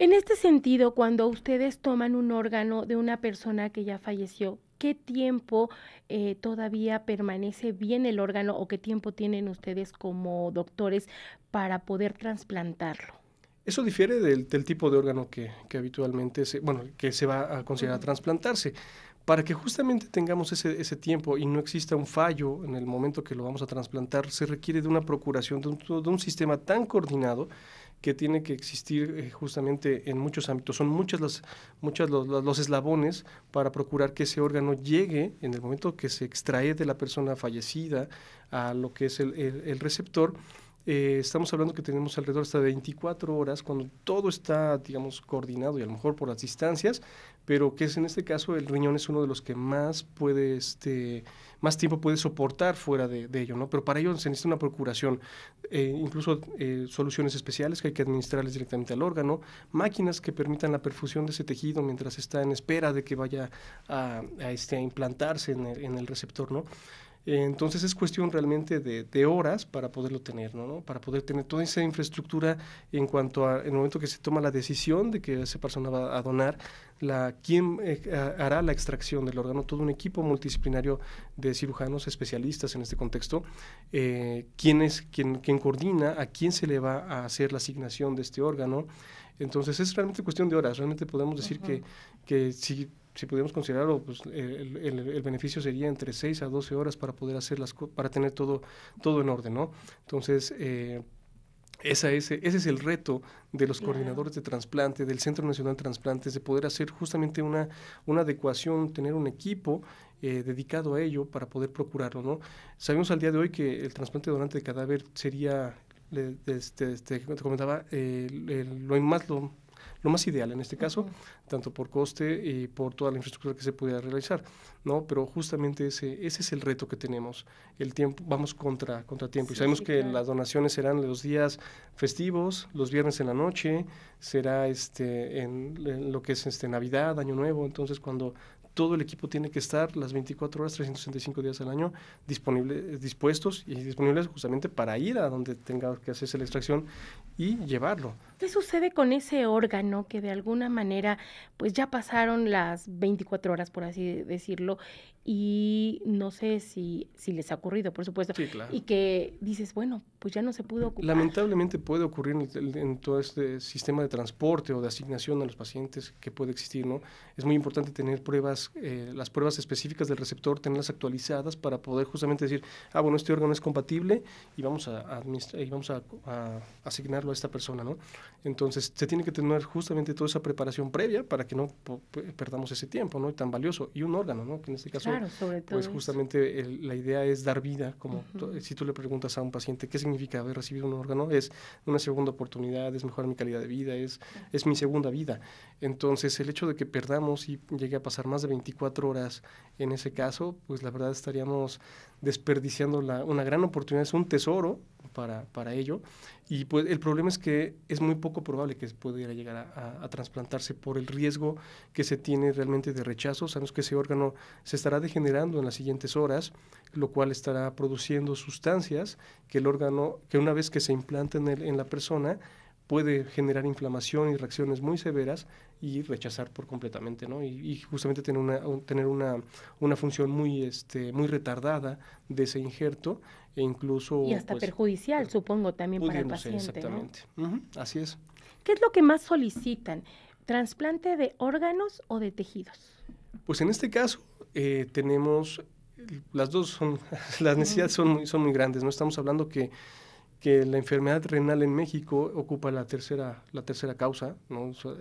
En este sentido, cuando ustedes toman un órgano de una persona que ya falleció, ¿qué tiempo eh, todavía permanece bien el órgano o qué tiempo tienen ustedes como doctores para poder trasplantarlo? Eso difiere del, tipo de órgano que, habitualmente se, bueno, que se va a considerar a trasplantarse. Para que justamente tengamos ese, tiempo y no exista un fallo en el momento que lo vamos a trasplantar, se requiere de una procuración, de un, sistema tan coordinado que tiene que existir eh, justamente en muchos ámbitos. Son muchas las, muchas los, eslabones para procurar que ese órgano llegue en el momento que se extrae de la persona fallecida a lo que es el, el receptor eh, estamos hablando que tenemos alrededor hasta 24 horas cuando todo está, digamos, coordinado y a lo mejor por las distancias, pero que es en este caso el riñón es uno de los que más puede, este, más tiempo puede soportar fuera de, ello, ¿no? Pero para ello se necesita una procuración, eh, incluso eh, soluciones especiales que hay que administrarles directamente al órgano, máquinas que permitan la perfusión de ese tejido mientras está en espera de que vaya a, a, este, implantarse en el, en el receptor, ¿no? entonces es cuestión realmente de, horas para poderlo tener, ¿no? Para poder tener toda esa infraestructura en cuanto a en el momento que se toma la decisión de que esa persona va a donar, la quién eh, hará la extracción del órgano, todo un equipo multidisciplinario de cirujanos especialistas en este contexto, eh, quién es quién, coordina, a quién se le va a hacer la asignación de este órgano. Entonces es realmente cuestión de horas, realmente podemos decir que, que si si pudiéramos considerarlo, pues, el, beneficio sería entre 6 a 12 horas para poder hacer las para tener todo, todo en orden, ¿no? Entonces, eh, esa ese es el reto de los coordinadores de trasplante, del Centro Nacional de Transplantes, de poder hacer justamente una, una adecuación, tener un equipo eh, dedicado a ello para poder procurarlo, ¿no? Sabemos al día de hoy que el trasplante donante de cadáver sería, le, este, te este, comentaba, eh, el, lo más lo lo más ideal en este caso, tanto por coste y por toda la infraestructura que se pudiera realizar, ¿no? Pero justamente ese, ese es el reto que tenemos, el tiempo, vamos contra, contra tiempo, y sabemos que las donaciones serán los días festivos, los viernes en la noche, será este, en lo que es este, Navidad, Año Nuevo, entonces cuando todo el equipo tiene que estar las 24 horas, 365 días al año eh, dispuestos y disponibles justamente para ir a donde tenga que hacerse la extracción y llevarlo. ¿Qué sucede con ese órgano que de alguna manera pues ya pasaron las 24 horas, por así decirlo, y no sé si, si les ha ocurrido, por supuesto, y que dices, bueno, pues ya no se pudo Lamentablemente puede ocurrir en, todo este sistema de transporte o de asignación a los pacientes que puede existir, ¿no? Es muy importante tener pruebas, eh, las pruebas específicas del receptor, tenerlas actualizadas para poder justamente decir, ah, bueno, este órgano es compatible y vamos a, vamos a, a asignarlo a esta persona, ¿no? Entonces, se tiene que tener justamente toda esa preparación previa para que no perdamos ese tiempo, ¿no? tan valioso. Y un órgano, ¿no? Que en este caso, pues justamente la idea es dar vida. Como si tú le preguntas a un paciente qué significa haber recibido un órgano, es una segunda oportunidad, es mejorar mi calidad de vida, es, es mi segunda vida. Entonces, el hecho de que perdamos y llegue a pasar más de 24 horas en ese caso, pues la verdad estaríamos desperdiciando la, una gran oportunidad, es un tesoro para, ello. Y pues el problema es que es muy poco probable que pudiera llegar a, trasplantarse por el riesgo que se tiene realmente de rechazo. Sabemos que ese órgano se estará degenerando en las siguientes horas, lo cual estará produciendo sustancias que el órgano, que una vez que se implante en la persona, puede generar inflamación y reacciones muy severas y rechazar por completamente, ¿no? Y, justamente tener una, tener una, función muy, este, muy retardada de ese injerto e incluso... Y hasta pues, perjudicial, eh, supongo, también para el paciente. Exactamente, así es. ¿Qué es lo que más solicitan? ¿Transplante de órganos o de tejidos? Pues en este caso eh, tenemos, las dos son, las necesidades son muy, son muy grandes, ¿no? Estamos hablando que que la enfermedad renal en México ocupa la tercera, la tercera causa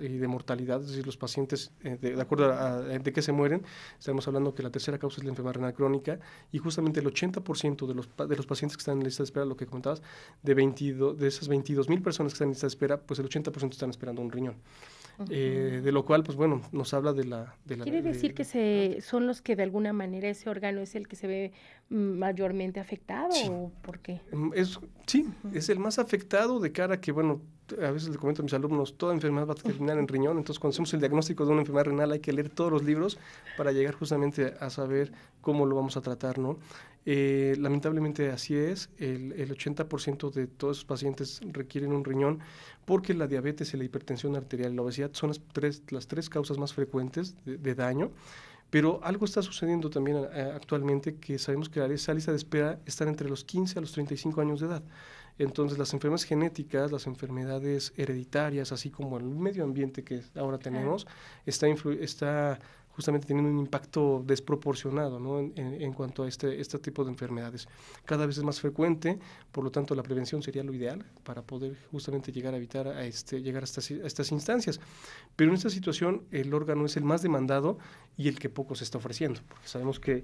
y de mortalidad, es decir, los pacientes, eh, de, acuerdo a, de qué se mueren, estamos hablando que la tercera causa es la enfermedad renal crónica y justamente el 80% de los, de los pacientes que están en lista de espera, lo que comentabas, de, 22, de esas 22 mil personas que están en lista de espera, pues el 80% están esperando un riñón. Eh, de lo cual, pues bueno, nos habla de la... ¿Quiere decir que se, son los que de alguna manera ese órgano es el que se ve mm, mayormente afectado o por qué? Mm, es, sí, es el más afectado de cara que, bueno, a veces le comento a mis alumnos, toda enfermedad va a terminar en riñón, entonces cuando hacemos el diagnóstico de una enfermedad renal hay que leer todos los libros para llegar justamente a saber cómo lo vamos a tratar, ¿no? Eh, lamentablemente así es, el, 80% de todos esos pacientes requieren un riñón porque la diabetes y la hipertensión arterial y la obesidad son las tres, causas más frecuentes de, daño. Pero algo está sucediendo también eh, actualmente que sabemos que la, esa lista de espera está entre los 15 a los 35 años de edad. Entonces las enfermedades genéticas, las enfermedades hereditarias, así como el medio ambiente que ahora tenemos, está, está justamente teniendo un impacto desproporcionado ¿no? en, en, cuanto a este, este tipo de enfermedades. Cada vez es más frecuente, por lo tanto la prevención sería lo ideal para poder justamente llegar a evitar, a este, llegar a estas, instancias. Pero en esta situación el órgano es el más demandado y el que poco se está ofreciendo, porque sabemos que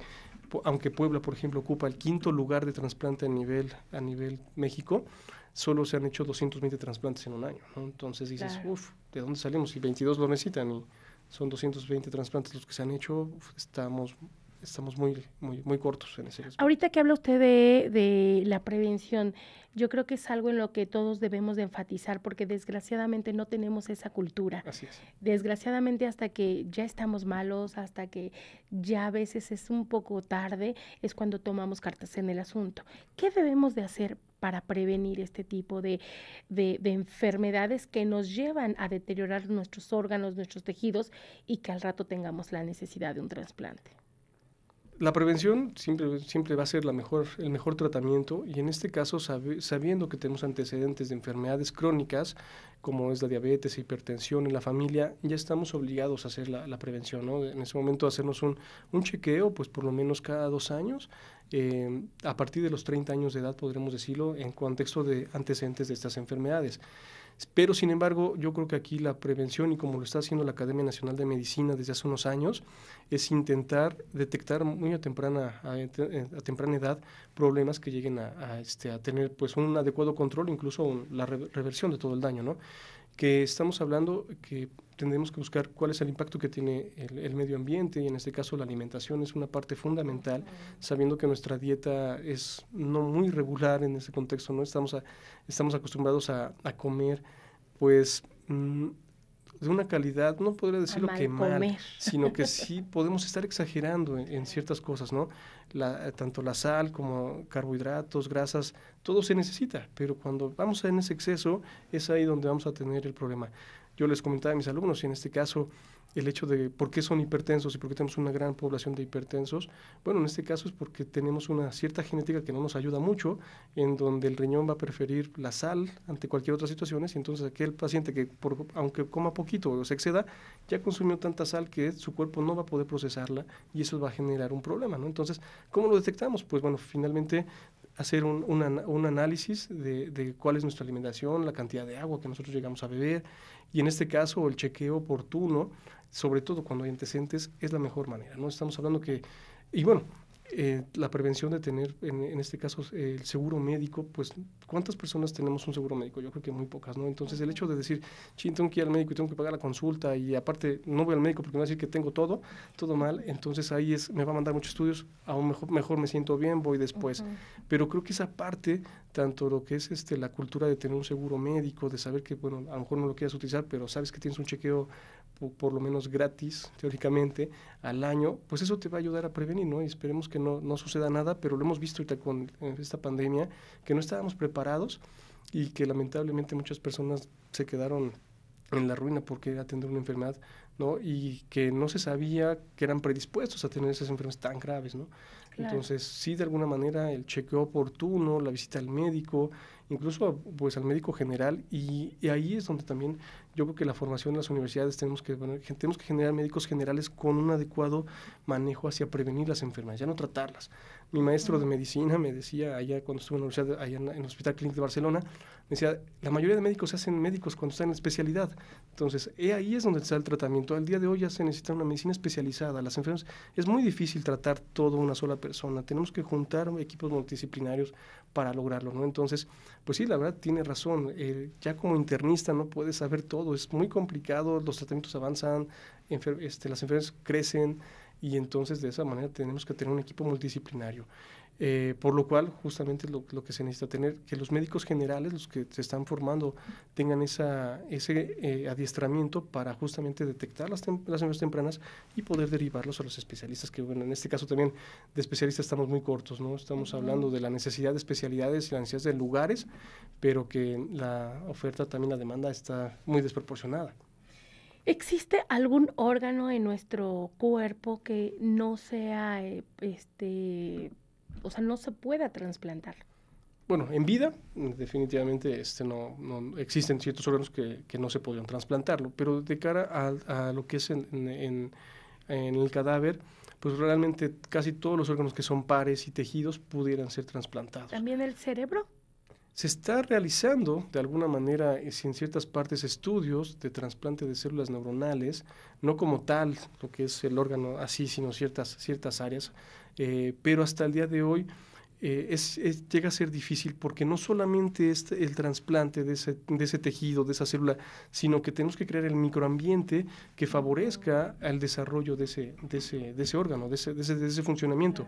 aunque Puebla, por ejemplo, ocupa el quinto lugar de trasplante a nivel, a nivel México, solo se han hecho 220 trasplantes en un año. ¿no? Entonces dices, uff, ¿de dónde salimos? Y 22 lo necesitan y son 220 trasplantes los que se han hecho, estamos estamos muy, muy, muy cortos en ese Ahorita que habla usted de, de, la prevención, yo creo que es algo en lo que todos debemos de enfatizar porque desgraciadamente no tenemos esa cultura. Así es. Desgraciadamente hasta que ya estamos malos, hasta que ya a veces es un poco tarde, es cuando tomamos cartas en el asunto. ¿Qué debemos de hacer para prevenir este tipo de, enfermedades que nos llevan a deteriorar nuestros órganos, nuestros tejidos y que al rato tengamos la necesidad de un trasplante. La prevención siempre, siempre va a ser la mejor, el mejor tratamiento y en este caso sabiendo que tenemos antecedentes de enfermedades crónicas como es la diabetes, hipertensión en la familia, ya estamos obligados a hacer la, prevención. En ese momento hacernos un, un chequeo pues por lo menos cada dos años Em, a partir de los 30 años de edad, podremos decirlo, en contexto de antecedentes de estas enfermedades. Pero, sin embargo, yo creo que aquí la prevención, y como lo está haciendo la Academia Nacional de Medicina desde hace unos años, es intentar detectar muy a temprana, a, temprana edad problemas que lleguen este, a, tener pues, un adecuado control, incluso la reversión de todo el daño. ¿no? que estamos hablando que tendremos que buscar cuál es el impacto que tiene el, medio ambiente y en este caso la alimentación es una parte fundamental, sabiendo que nuestra dieta es no muy regular en ese contexto, no estamos, estamos acostumbrados a, comer pues mm, de una calidad, no podría decir que mal, sino que sí podemos estar exagerando en, ciertas cosas, ¿no? Eh, tanto la sal como carbohidratos, grasas, todo se necesita, pero cuando vamos en ese exceso es ahí donde vamos a tener el problema yo les comentaba a mis alumnos, y en este caso el hecho de por qué son hipertensos y por qué tenemos una gran población de hipertensos, bueno, en este caso es porque tenemos una cierta genética que no nos ayuda mucho, en donde el riñón va a preferir la sal ante cualquier otra situación, y entonces aquel paciente que, aunque coma poquito o se exceda, ya consumió tanta sal que su cuerpo no va a poder procesarla y eso va a generar un problema, ¿no? Entonces, ¿cómo lo detectamos? Pues bueno, finalmente hacer un, un análisis de, de, cuál es nuestra alimentación, la cantidad de agua que nosotros llegamos a beber y en este caso el chequeo oportuno, sobre todo cuando hay antecedentes, es la mejor manera. No estamos hablando que, y bueno, eh, la prevención de tener, en, este caso, el seguro médico, pues, ¿cuántas personas tenemos un seguro médico? Yo creo que muy pocas, ¿no? Entonces, el hecho de decir, ching, tengo que ir al médico y tengo que pagar la consulta y aparte no voy al médico porque me va a decir que tengo todo, todo mal, entonces ahí es, me va a mandar muchos estudios, aún mejor, mejor me siento bien, voy después. Pero creo que esa parte, tanto lo que es este, la cultura de tener un seguro médico, de saber que, bueno, a lo mejor no lo quieras utilizar, pero sabes que tienes un chequeo por lo menos gratis, teóricamente, al año, pues eso te va a ayudar a prevenir, ¿no? Y esperemos que no, suceda nada, pero lo hemos visto con eh, esta pandemia, que no estábamos preparados y que lamentablemente muchas personas se quedaron en la ruina porque atender una enfermedad, ¿no? Y que no se sabía que eran predispuestos a tener esas enfermedades tan graves, ¿no? Entonces, sí, de alguna manera, el chequeo oportuno, la visita al médico, incluso pues al médico general y, ahí es donde también yo creo que la formación en las universidades tenemos que, tenemos que generar médicos generales con un adecuado manejo hacia prevenir las enfermedades, ya no tratarlas. Mi maestro de medicina me decía allá cuando estuve en la universidad, en, el Hospital Clínico de Barcelona, me decía, la mayoría de médicos se hacen médicos cuando están en especialidad. Entonces, ahí es donde está el tratamiento. Al día de hoy ya se necesita una medicina especializada. Las enfermedades, es muy difícil tratar todo una sola persona. Tenemos que juntar equipos multidisciplinarios para lograrlo, ¿no? Entonces, pues sí, la verdad tiene razón. Eh, ya como internista no puedes saber todo, es muy complicado, los tratamientos avanzan, este, las enfermedades crecen y entonces de esa manera tenemos que tener un equipo multidisciplinario. Eh, por lo cual, justamente lo, que se necesita tener, que los médicos generales, los que se están formando, tengan ese eh, adiestramiento para justamente detectar las, enfermedades tempranas y poder derivarlos a los especialistas, que bueno, en este caso también de especialistas estamos muy cortos, ¿no? Estamos hablando de la necesidad de especialidades y la necesidad de lugares, pero que la oferta, también la demanda está muy desproporcionada. ¿Existe algún órgano en nuestro cuerpo que no sea eh, este o sea, no se pueda trasplantar? Bueno, en vida, definitivamente este, no, no existen ciertos órganos que, no se podrían trasplantarlo, pero de cara a, lo que es en, el cadáver, pues realmente casi todos los órganos que son pares y tejidos pudieran ser trasplantados. ¿También el cerebro? se está realizando de alguna manera en ciertas partes estudios de trasplante de células neuronales, no como tal lo que es el órgano así, sino ciertas, ciertas áreas, eh, pero hasta el día de hoy eh, llega a ser difícil porque no solamente es el trasplante de ese, tejido, de esa célula, sino que tenemos que crear el microambiente que favorezca el desarrollo de ese, órgano, de ese funcionamiento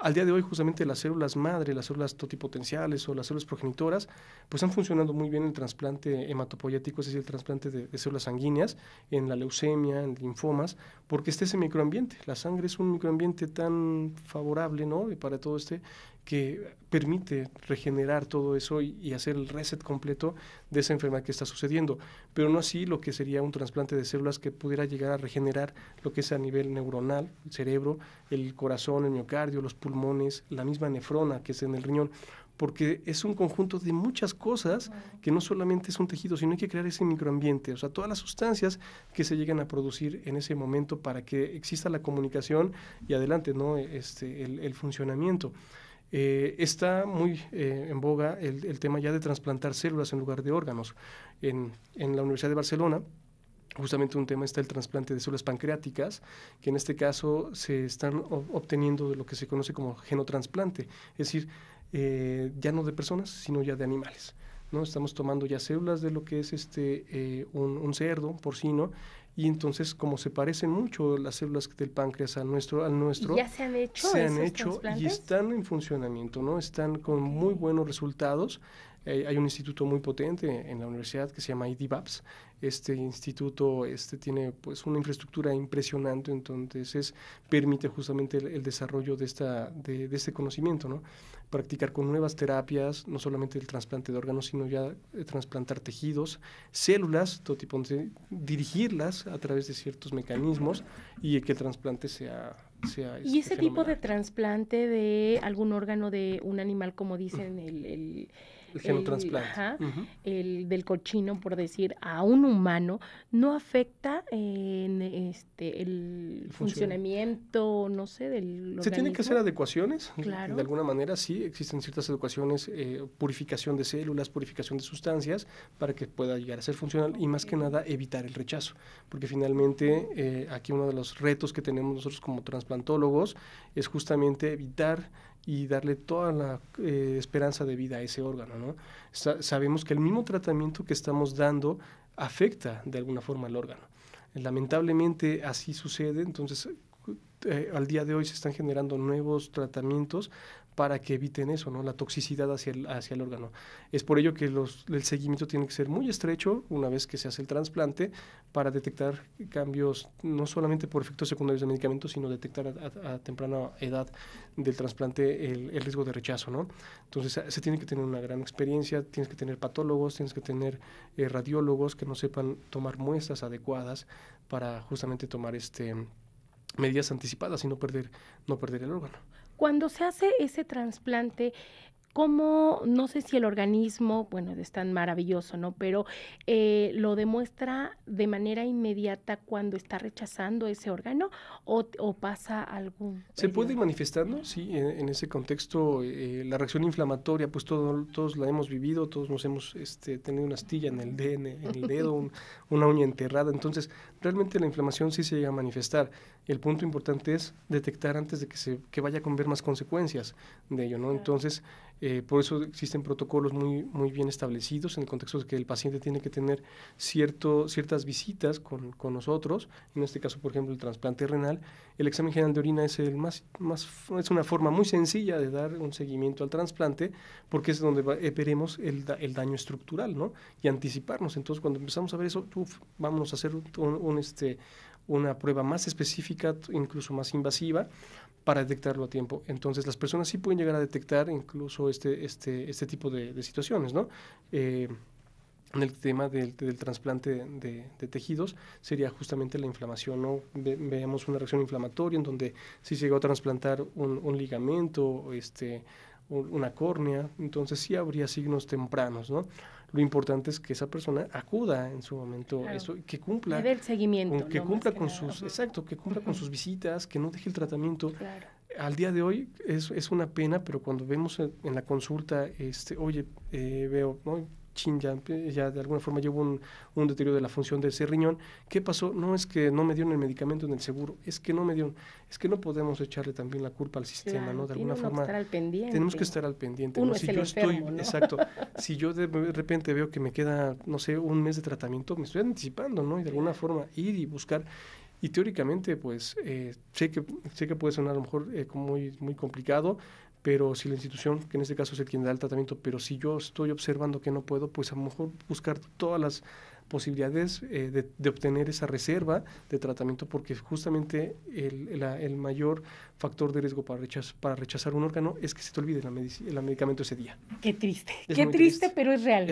al día de hoy justamente las células madre, las células totipotenciales o las células progenitoras, pues han funcionado muy bien el trasplante hematopoyético, es decir, el trasplante de, células sanguíneas, en la leucemia, en linfomas, porque este ese microambiente. La sangre es un microambiente tan favorable, ¿no? Para todo este que permite regenerar todo eso y, hacer el reset completo de esa enfermedad que está sucediendo, pero no así lo que sería un trasplante de células que pudiera llegar a regenerar lo que es a nivel neuronal, el cerebro, el corazón, el miocardio, los pulmones, la misma nefrona que es en el riñón, porque es un conjunto de muchas cosas que no solamente es un tejido, sino hay que crear ese microambiente, o sea, todas las sustancias que se llegan a producir en ese momento para que exista la comunicación y adelante, ¿no? Este, el funcionamiento. Eh, está muy eh, en boga el, tema ya de trasplantar células en lugar de órganos. En, la Universidad de Barcelona, justamente un tema está el trasplante de células pancreáticas, que en este caso se están obteniendo de lo que se conoce como genotransplante, es decir, eh, ya no de personas, sino ya de animales. ¿no? Estamos tomando ya células de lo que es este, un, un, cerdo, porcino, y entonces como se parecen mucho las células del páncreas al nuestro, al nuestro, ya se han hecho, y están en funcionamiento, ¿no? Están con muy buenos resultados eh, hay un instituto muy potente en la universidad que se llama IDVAPS. Este instituto este, tiene pues una infraestructura impresionante, entonces permite justamente el, desarrollo de, esta, de, este conocimiento, ¿no? Practicar con nuevas terapias, no solamente el trasplante de órganos, sino ya eh, trasplantar tejidos, células, todo tipo, de dirigirlas a través de ciertos mecanismos y que el trasplante sea sea, este, y ese tipo de trasplante de algún órgano de un animal, como dicen, el el genotransplante. el del cochino, por decir, a un humano, no afecta en este, el funcionamiento, no sé, del organismo. Se tienen que hacer adecuaciones, de alguna manera sí, existen ciertas adecuaciones, eh, purificación de células, purificación de sustancias, para que pueda llegar a ser funcional y más que nada evitar el rechazo, porque finalmente eh, aquí uno de los retos que tenemos nosotros como transplantólogos es justamente evitar y darle toda la eh, esperanza de vida a ese órgano. sabemos que el mismo tratamiento que estamos dando afecta de alguna forma al órgano. Lamentablemente así sucede, entonces eh, al día de hoy se están generando nuevos tratamientos para que eviten eso, ¿no? La toxicidad hacia el, hacia el órgano. Es por ello que los, el seguimiento tiene que ser muy estrecho una vez que se hace el trasplante para detectar cambios no solamente por efectos secundarios de medicamentos, sino detectar a, temprana edad del trasplante el, riesgo de rechazo, ¿no? Entonces se tiene que tener una gran experiencia, tienes que tener patólogos, tienes que tener eh, radiólogos que no sepan tomar muestras adecuadas para justamente tomar este medidas anticipadas y no perder, no perder el órgano. Cuando se hace ese trasplante, cómo, no sé si el organismo, bueno, es tan maravilloso, ¿no? Pero eh, lo demuestra de manera inmediata cuando está rechazando ese órgano o, pasa algún... ¿Se puede manifestar, manifestando? Sí, en, ese contexto, eh, la reacción inflamatoria, pues todos la hemos vivido, todos nos hemos este, tenido una astilla en el, en el dedo, una uña enterrada, entonces realmente la inflamación sí se llega a manifestar. El punto importante es detectar antes de que, se, que vaya a ver más consecuencias de ello, ¿no? Entonces, eh, por eso existen protocolos muy, muy bien establecidos en el contexto de que el paciente tiene que tener cierto, ciertas visitas con, nosotros, en este caso, por ejemplo, el trasplante renal. El examen general de orina es, el más, más, es una forma muy sencilla de dar un seguimiento al trasplante, porque es donde eh, veremos el, el, daño estructural, ¿no? Y anticiparnos. Entonces, cuando empezamos a ver eso, vamos a hacer este, una prueba más específica, incluso más invasiva, para detectarlo a tiempo. Entonces las personas sí pueden llegar a detectar incluso este, este, este tipo de, situaciones, ¿no? Eh, en el tema del, trasplante de, tejidos sería justamente la inflamación, ¿no? veamos una reacción inflamatoria en donde si se llegó a trasplantar un, ligamento, este, una córnea, entonces sí habría signos tempranos, ¿no? lo importante es que esa persona acuda en su momento eso, que cumpla. El seguimiento. Con, que cumpla con sus, exacto, que cumpla con sus visitas, que no deje el tratamiento. Al día de hoy es, es, una pena, pero cuando vemos en la consulta, este, oye, eh, veo, ¿no? ya de alguna forma llevo un, deterioro de la función de ese riñón. ¿Qué pasó? No es que no me dieron el medicamento en el seguro, es que no me dieron, es que no podemos echarle también la culpa al sistema, ¿no? De alguna forma. Que estar al pendiente. Tenemos que estar al pendiente. si yo exacto, si yo de repente veo que me queda, no sé, un mes de tratamiento, me estoy anticipando, ¿no? Y de alguna forma ir y buscar y teóricamente, pues eh, sé, que, sé que puede sonar a lo mejor eh, muy, muy complicado, pero si la institución, que en este caso es el quien da el tratamiento, pero si yo estoy observando que no puedo, pues a lo mejor buscar todas las posibilidades eh, de, obtener esa reserva de tratamiento, porque justamente el, el mayor factor de riesgo para, para rechazar un órgano es que se te olvide la el medicamento ese día. Qué triste. Qué triste, pero es real.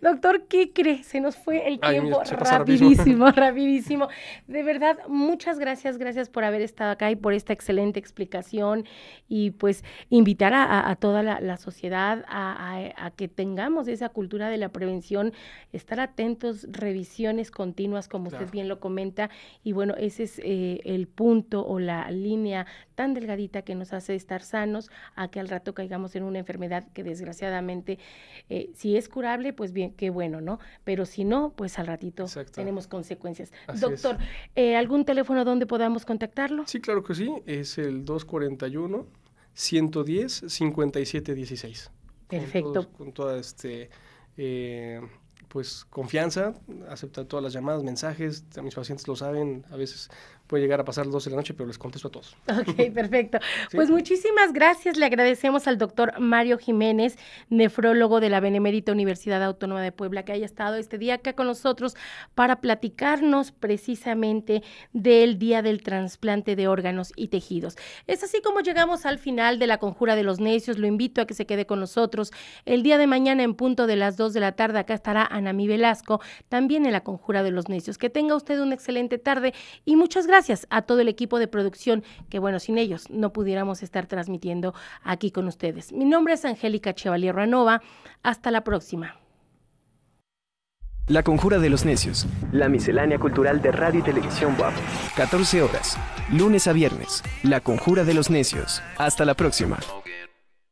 Doctor, ¿qué cree? Se nos fue el tiempo rapidísimo, rapidísimo. De verdad, muchas gracias, gracias por haber estado acá y por esta excelente explicación y pues invitar a, toda la, sociedad a, que tengamos esa cultura de la prevención, estar atentos, revisiones continuas, como usted bien lo comenta, y bueno, ese es eh, el punto o la línea tan delgadita que nos hace estar sanos a que al rato caigamos en una enfermedad que desgraciadamente, eh, si es curable, pues bien, qué bueno, ¿no? Pero si no, pues al ratito tenemos consecuencias. Doctor, eh, ¿algún teléfono donde podamos contactarlo? Sí, claro que sí, es el 241 110 5716. Perfecto. Con, toda este... Eh, pues confianza, aceptar todas las llamadas, mensajes, mis pacientes lo saben, a veces puede llegar a pasar las 12 de la noche, pero les contesto a todos. Ok, perfecto. Pues muchísimas gracias. Le agradecemos al doctor Mario Jiménez, nefrólogo de la Benemérita Universidad Autónoma de Puebla, que haya estado este día acá con nosotros para platicarnos precisamente del Día del trasplante de Órganos y Tejidos. Es así como llegamos al final de la Conjura de los Necios. Lo invito a que se quede con nosotros. El día de mañana en punto de las 2 de la tarde acá estará Anami Velasco, también en la Conjura de los Necios. Que tenga usted una excelente tarde y muchas gracias gracias a todo el equipo de producción, que bueno, sin ellos no pudiéramos estar transmitiendo aquí con ustedes. Mi nombre es Angélica Chevalier Ranova. Hasta la próxima. La Conjura de los Necios. La miscelánea cultural de Radio y Televisión WAP. 14 horas, lunes a viernes. La Conjura de los Necios. Hasta la próxima.